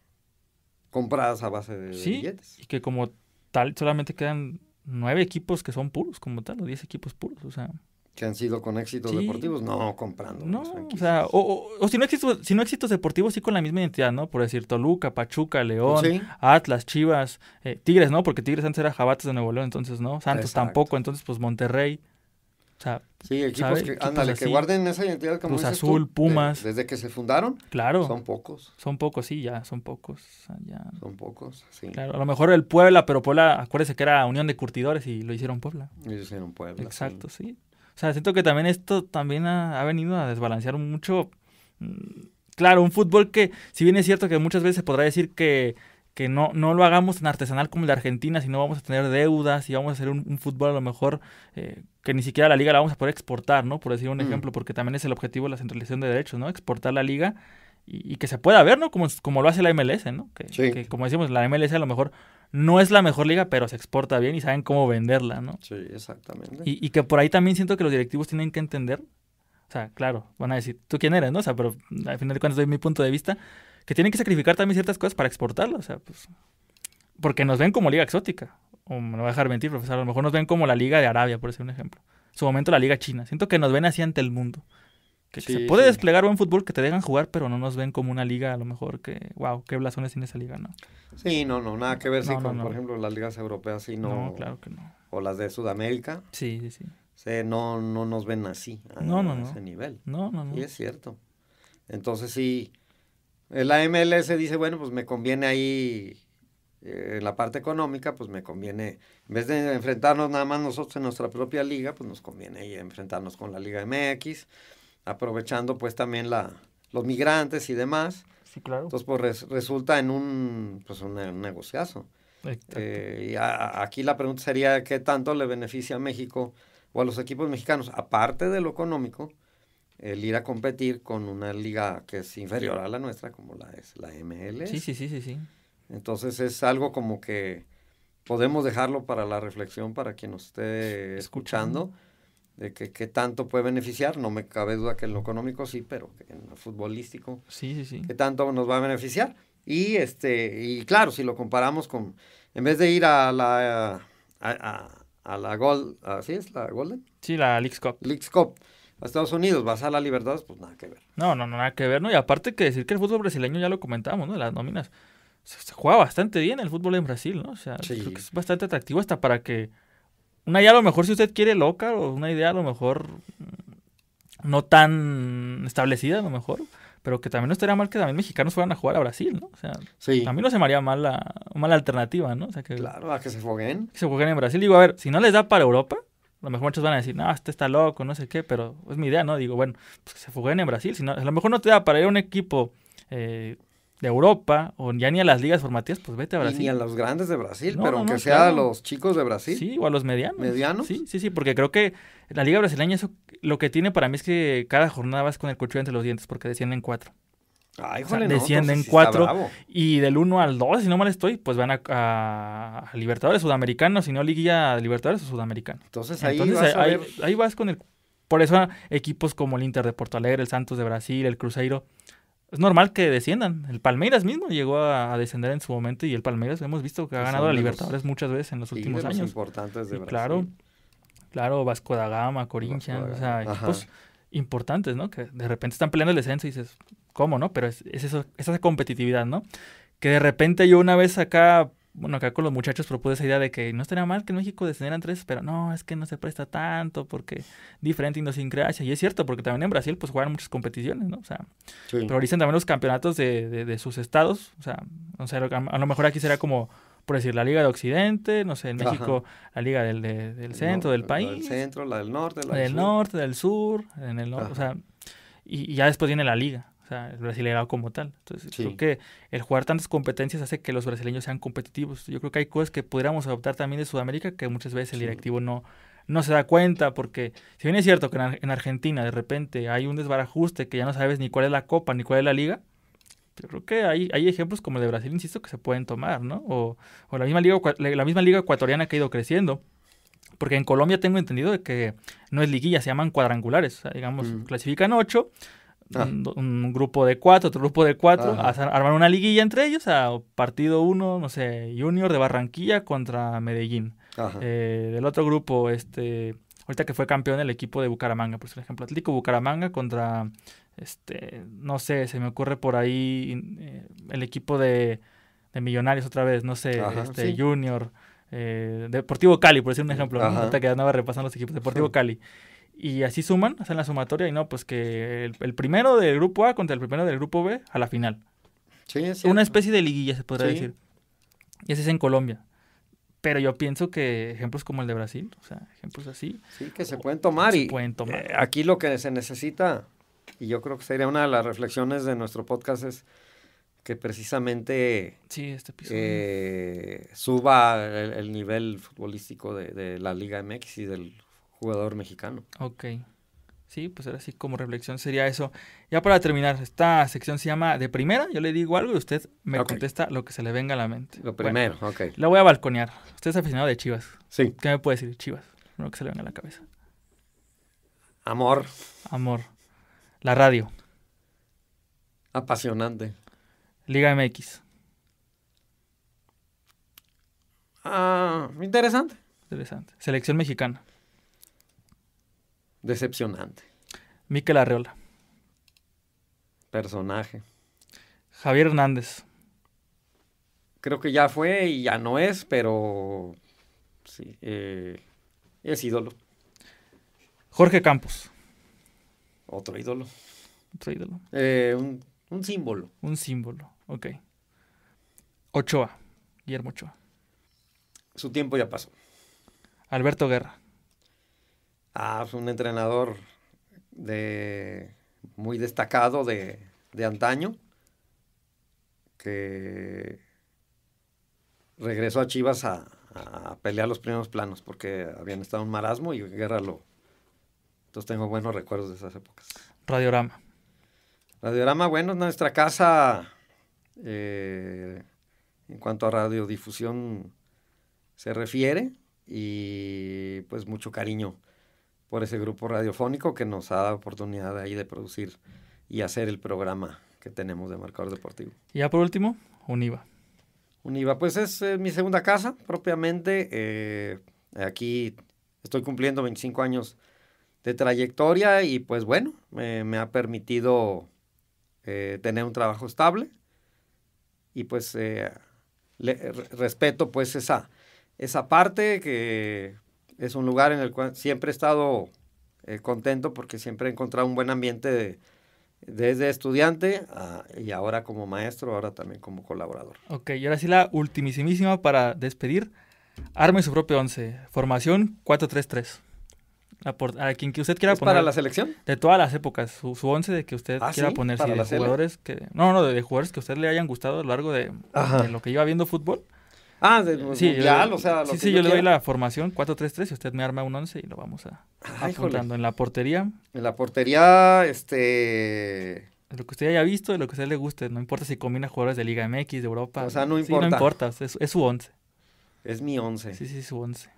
compradas a base de, sí, Y que como tal, solamente quedan nueve equipos que son puros, como tal, o diez equipos puros. O sea que han sido con éxitos deportivos, no comprando. No, o sea, o, si, no éxitos, si no éxitos deportivos, sí con la misma identidad, ¿no? Por decir, Toluca, Pachuca, León, Atlas, Chivas, eh, Tigres, ¿no? Porque Tigres antes era Jabates de Nuevo León, entonces, ¿no? Santos tampoco, entonces, pues Monterrey. O sea, sí, equipos que, que guarden esa identidad como Cruz Azul, Pumas. desde que se fundaron. Claro. Son pocos. Son pocos, sí, ya, son pocos. Son pocos, sí. Claro, a lo mejor el Puebla, pero Puebla, acuérdese que era Unión de Curtidores y lo hicieron Puebla. Lo hicieron Puebla. Exacto, sí. O sea, siento que también esto también ha, venido a desbalancear mucho. Mm, claro, un fútbol que, si bien es cierto que muchas veces se podrá decir que, que no, no lo hagamos en artesanal como el de Argentina, si no vamos a tener deudas y vamos a hacer un, fútbol a lo mejor eh, que ni siquiera la liga la vamos a poder exportar, ¿no? Por decir un mm. ejemplo, porque también es el objetivo de la centralización de derechos, ¿no? Exportar la liga y, que se pueda ver, ¿no? Como, lo hace la MLS, ¿no? Que, como decimos, la MLS a lo mejor no es la mejor liga, pero se exporta bien y saben cómo venderla, ¿no? Sí, exactamente. Y, que por ahí también siento que los directivos tienen que entender, o sea, claro, van a decir, ¿tú quién eres, no? O sea, pero al final de cuentas doy mi punto de vista, que tienen que sacrificar también ciertas cosas para exportarla, o sea, pues... Porque nos ven como liga exótica, o me voy a dejar mentir, profesor, a lo mejor nos ven como la liga de Arabia, por decir un ejemplo. En su momento la liga china. Siento que nos ven así ante el mundo. Que, se puede desplegar buen fútbol, que te dejan jugar, pero no nos ven como una liga, a lo mejor que, wow, qué blasones tiene esa liga, ¿no? Sí, no, no, nada que ver, no, por ejemplo, las ligas europeas, sí, no. No, claro que no. O las de Sudamérica. Sí, sí, sí. no, no nos ven así, a, ese nivel. No, no, no. Y es cierto. Entonces, sí, la MLS dice, bueno, pues me conviene ahí en eh, la parte económica, pues me conviene, en vez de enfrentarnos nada más nosotros en nuestra propia liga, pues nos conviene enfrentarnos con la Liga MX, aprovechando pues también la, los migrantes y demás. Sí, claro. Entonces, pues resulta en un, pues, un, negociazo. Eh, y aquí la pregunta sería, ¿qué tanto le beneficia a México o a los equipos mexicanos, aparte de lo económico, el ir a competir con una liga que es inferior a la nuestra, como la es la ML? Sí, sí, sí, sí, Entonces es algo como que podemos dejarlo para la reflexión para quien nos esté escuchando de que, qué tanto puede beneficiar, no me cabe duda que en lo económico sí, pero en lo futbolístico, sí, sí, sí. que tanto nos va a beneficiar. Y, este, y claro, si lo comparamos con, en vez de ir a la, a, la Gold, así es la Golden? Sí, la League Cup. Cup. A Estados Unidos, vas a la libertad, pues nada que ver. No, no, no, nada que ver, ¿no? Y aparte que decir que el fútbol brasileño, ya lo comentábamos, ¿no? Las nóminas. Se, juega bastante bien el fútbol en Brasil, ¿no? O sea, es bastante atractivo hasta para que una idea a lo mejor si usted quiere loca o una idea a lo mejor mm, no tan establecida a lo mejor, pero que también no estaría mal que también mexicanos fueran a jugar a Brasil, ¿no? O sea, a también no se me haría mala, mala alternativa, ¿no? O sea, que, claro, a que se jueguen. Que se jueguen en Brasil. Digo, a ver, si no les da para Europa, a lo mejor muchos van a decir, no, este está loco, no sé qué, pero es mi idea, ¿no? Digo, bueno, pues que se jueguen en Brasil. Si no, a lo mejor no te da para ir a un equipo eh, de Europa o ya ni a las ligas formativas, pues vete a Brasil. ni a los grandes de Brasil, pero aunque sea a los chicos de Brasil. Sí, o a los medianos. Medianos. Sí, sí, sí, porque creo que la liga brasileña eso, lo que tiene para mí es que cada jornada vas con el cuchillo entre los dientes porque descienden cuatro. Ay, ah, descienden cuatro y del uno al dos, si no mal estoy, pues van a, Libertadores Sudamericanos, si no Liguilla Libertadores o Sudamericanos. Entonces ahí, vas ahí vas con el... Por eso equipos como el Inter de Porto Alegre, el Santos de Brasil, el Cruzeiro, es normal que desciendan. El Palmeiras mismo llegó a, descender en su momento y el Palmeiras hemos visto que ha ganado la Libertadores muchas veces en los últimos años. importantes Claro, claro, Vasco da Gama, Corinthians, o sea, equipos importantes, ¿no? Que de repente están peleando el descenso y dices, ¿cómo, no? Pero es, es esa competitividad, ¿no? Que de repente yo una vez acá bueno, acá con los muchachos propuse esa idea de que no estaría mal que en México descendieran tres, pero no, es que no se presta tanto porque diferente idiosincrasia. Y es cierto, porque también en Brasil pues juegan muchas competiciones, ¿no? O sea, priorizan también los campeonatos de, de, sus estados. O sea, o sea, a lo mejor aquí será como, por decir, la Liga de Occidente, no sé, en México la Liga del, del centro, del país. La del centro, la del norte, la, del, sur. norte, del sur, en el norte, o sea, y ya después viene la Liga. O sea, el brasileño como tal. Entonces, creo que el jugar tantas competencias hace que los brasileños sean competitivos. Yo creo que hay cosas que pudiéramos adoptar también de Sudamérica que muchas veces el directivo no, no se da cuenta, porque si bien es cierto que en, Argentina de repente hay un desbarajuste que ya no sabes ni cuál es la copa ni cuál es la liga, yo creo que hay, hay ejemplos como el de Brasil, insisto, que se pueden tomar, ¿no? O, o la, misma liga, la misma liga ecuatoriana que ha ido creciendo. Porque en Colombia tengo entendido de que no es liguilla, se llaman cuadrangulares. digamos, mm. clasifican ocho, Ah. un, grupo de cuatro, otro grupo de cuatro, a, armar una liguilla entre ellos, a partido uno, no sé, Junior de Barranquilla contra Medellín. Eh, del otro grupo, este, ahorita que fue campeón el equipo de Bucaramanga, por ejemplo, Atlético Bucaramanga contra, este, no sé, se me ocurre por ahí eh, el equipo de, Millonarios otra vez, no sé, este, Junior, eh, Deportivo Cali, por decir un ejemplo, ahorita que a repasar los equipos, Deportivo Cali. Y así suman, hacen la sumatoria y no, pues que el, primero del grupo A contra el primero del grupo B a la final. Sí, es Una especie de liguilla, se podría decir. Y ese es en Colombia. Pero yo pienso que ejemplos como el de Brasil, o sea, ejemplos así. Sí, que se pueden tomar. y, eh, aquí lo que se necesita, y yo creo que sería una de las reflexiones de nuestro podcast, es que precisamente sí, este eh, suba el, nivel futbolístico de, la Liga MX y del jugador mexicano. Ok. Sí, pues ahora sí, como reflexión sería eso. Ya para terminar, esta sección se llama de primera. Yo le digo algo y usted me contesta lo que se le venga a la mente. Lo primero, ok. La voy a balconear. Usted es aficionado de Chivas. Sí. ¿Qué me puede decir, Chivas? Lo que se le venga a la cabeza. Amor. Amor. La radio. Apasionante. Liga MX. Ah, interesante. Interesante. Selección mexicana. Decepcionante. Miquel Arreola. Personaje. Javier Hernández. Creo que ya fue y ya no es, pero sí, eh, es ídolo. Jorge Campos. Otro ídolo. Otro ídolo. Eh, un, un símbolo. Un símbolo, ok. Ochoa, Guillermo Ochoa. Su tiempo ya pasó. Alberto Guerra. Ah, es pues, un entrenador de, muy destacado de, antaño, que regresó a Chivas a, pelear los primeros planos, porque habían estado en marasmo y Guerra lo... Entonces tengo buenos recuerdos de esas épocas. Radiorama. Radiorama, bueno, nuestra casa eh, en cuanto a radiodifusión se refiere y pues mucho cariño por ese grupo radiofónico que nos ha dado oportunidad ahí de producir y hacer el programa que tenemos de Marcador Deportivo. Y ya por último, Univa. Univa, pues es mi segunda casa propiamente. Eh, aquí estoy cumpliendo 25 años de trayectoria y pues bueno, me ha permitido eh, tener un trabajo estable y pues eh, respeto pues esa, esa parte que es un lugar en el cual siempre he estado eh, contento porque siempre he encontrado un buen ambiente desde estudiante y ahora como maestro, ahora también como colaborador. Ok, y ahora sí la ultimísima para despedir. Arme su propio once. Formación 433. 3 A, quien usted quiera ¿Para la selección? De todas las épocas. Su, 11 once de que usted ah, quiera ponerse. poner. de e. jugadores que. No, no, de, jugadores que a usted le hayan gustado a lo largo de lo que iba viendo fútbol. Ah, de, pues, mundial, o sea, lo Sí, sí, yo, le doy la formación 4-3-3 y usted me arma un 11 y lo vamos a Ah, en la portería. En la portería, este lo que usted haya visto, lo que a usted le guste, no importa si combina jugadores de Liga MX, de Europa. O sea, no importa. no importa, es, su 11. Es mi 11. Sí, sí, su 11.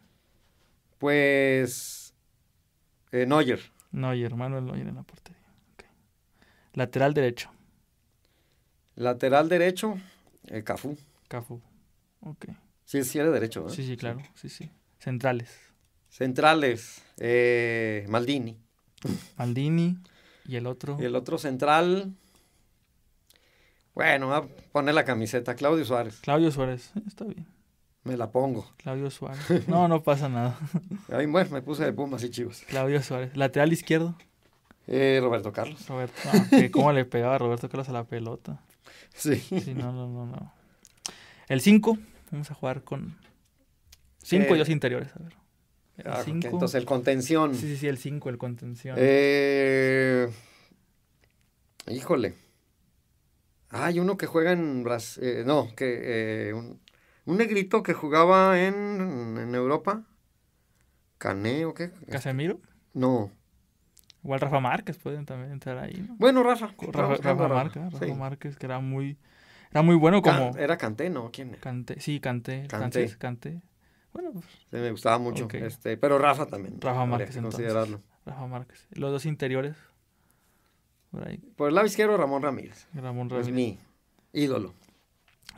Pues Noyer. Eh, Neuer. Neuer, Manuel Neuer en la portería. Okay. Lateral derecho. Lateral derecho, eh, Cafú. Cafú. Ok. Sí, sí era derecho, Sí, sí, claro, sí, sí. Centrales. Centrales, eh, Maldini. Maldini y el otro. Y el otro central. Bueno, a poner la camiseta, Claudio Suárez. Claudio Suárez, eh, está bien. Me la pongo. Claudio Suárez. No, no pasa nada. Ay, bueno, me puse de Pumas y chivos. Claudio Suárez. Lateral izquierdo. Eh, Roberto Carlos. Roberto, ah, cómo le pegaba Roberto Carlos a la pelota. Sí. Sí, no, no, no, no. El 5. Vamos a jugar con cinco eh, dos interiores, a ver. Ah, entonces el contención. Sí, sí, sí, el cinco, el contención. Eh, híjole. Hay uno que juega en Brasil. Eh, no, que eh, un, un, negrito que jugaba en, en Europa. Cané o qué. Casemiro. No. Igual Rafa Márquez pueden también entrar ahí. ¿no? Bueno, Rafa. Rafa, Márquez, Rafa Márquez, que era muy Está muy bueno como... ¿Era Canté, no? ¿Quién era? Canté, sí, Canté. Canté. Canté. Bueno. Pues, me gustaba mucho. Este, pero Rafa también. Rafa Márquez, Rafa Márquez. Los dos interiores. Por, el lado izquierdo, Ramón Ramírez. Ramón Ramírez. mi ídolo.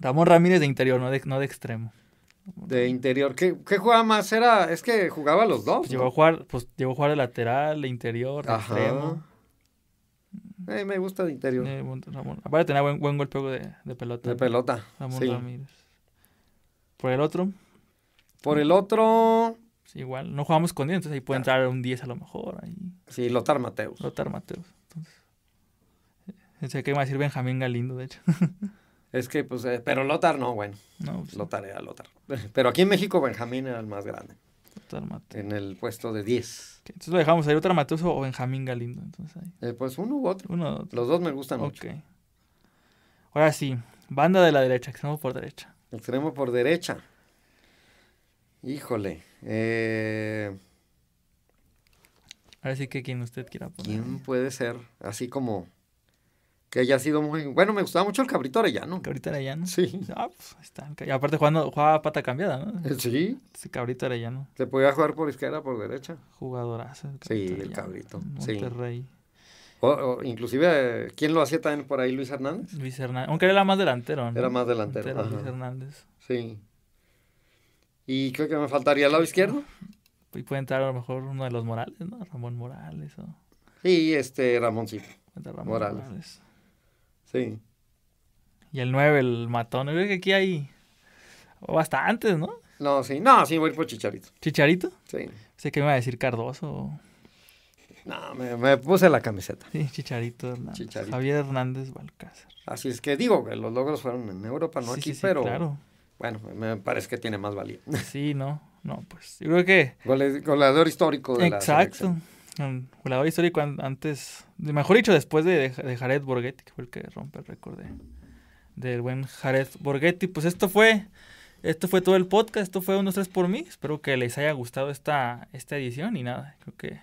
Ramón Ramírez de interior, no de, no de extremo. De interior. ¿Qué, ¿Qué, jugaba más? Era, es que jugaba los dos. Llegó a jugar, pues llegó a jugar de lateral, de interior, de extremo. Eh, me gusta de interior. Ramón. Eh, Aparte buen, buen golpeo de, pelota. De pelota. Por el otro. Por el otro. igual. No jugamos con dientes entonces ahí puede ah. entrar un 10 a lo mejor. Ahí. Sí, Lotar Mateus. Lotar Mateus. Entonces. Eh, que iba a decir Benjamín Galindo, de hecho. Es que, pues, eh, pero Lotar no, bueno. Pues Lotar era Lotar. Pero aquí en México Benjamín era el más grande. En el puesto de 10. entonces lo dejamos ahí, otra matoso o Benjamín Galindo. Entonces eh, pues uno u otro. Los dos me gustan mucho. Ahora sí, banda de la derecha, extremo por derecha. Extremo por derecha. Híjole. Eh. Ahora sí que quien usted quiera poner. ¿Quién puede ser? Así como que ha sido muy. Bueno, me gustaba mucho el cabrito arellano. Cabrito arellano. Sí. Ah, pues, está. Y aparte jugando, jugaba pata cambiada, ¿no? Eh, sí. cabrito arellano. Se podía jugar por izquierda, por derecha. Jugadorazo. sí, el cabrito. Sí. o, inclusive, ¿quién lo hacía también por ahí? Luis Hernández. Luis Hernández. Aunque era más delantero, Era más delantero. Luis Hernández. Sí. Y creo que me faltaría el lado izquierdo. Y puede entrar a lo mejor uno de los Morales, ¿no? Ramón Morales. O... Sí, este Ramón, sí. Morales. Sí. Y el 9, el matón. Yo creo que aquí hay bastantes, ¿no? No, sí. No, sí, voy por Chicharito. ¿Chicharito? Sí. Sé que me va a decir Cardoso. No, me, puse la camiseta. Sí, Chicharito Hernández. Chicharito. Javier Hernández Balcázar. Así es que digo que los logros fueron en Europa, no aquí, sí, Claro. Bueno, me parece que tiene más valía. Sí, no. No, pues yo creo que. Goleador histórico de Exacto. la Exacto. Un jugador histórico antes, mejor dicho, después de, Jared Borghetti, que fue el que rompe el récord del buen Jared Borghetti. Pues esto fue, esto fue todo el podcast, esto fue unos tres por mí. Espero que les haya gustado esta, esta edición y nada, creo que,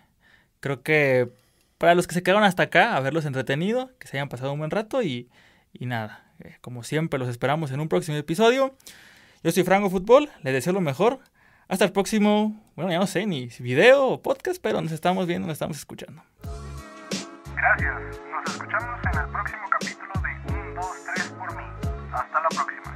creo que para los que se quedaron hasta acá, haberlos entretenido, que se hayan pasado un buen rato y, nada, eh, como siempre los esperamos en un próximo episodio. Yo soy Franco Fútbol, les deseo lo mejor. Hasta el próximo bueno, ya no sé ni video o podcast, pero nos estamos viendo, nos estamos escuchando. Gracias. Nos escuchamos en el próximo capítulo de 1, 2, 3 por mí. Hasta la próxima.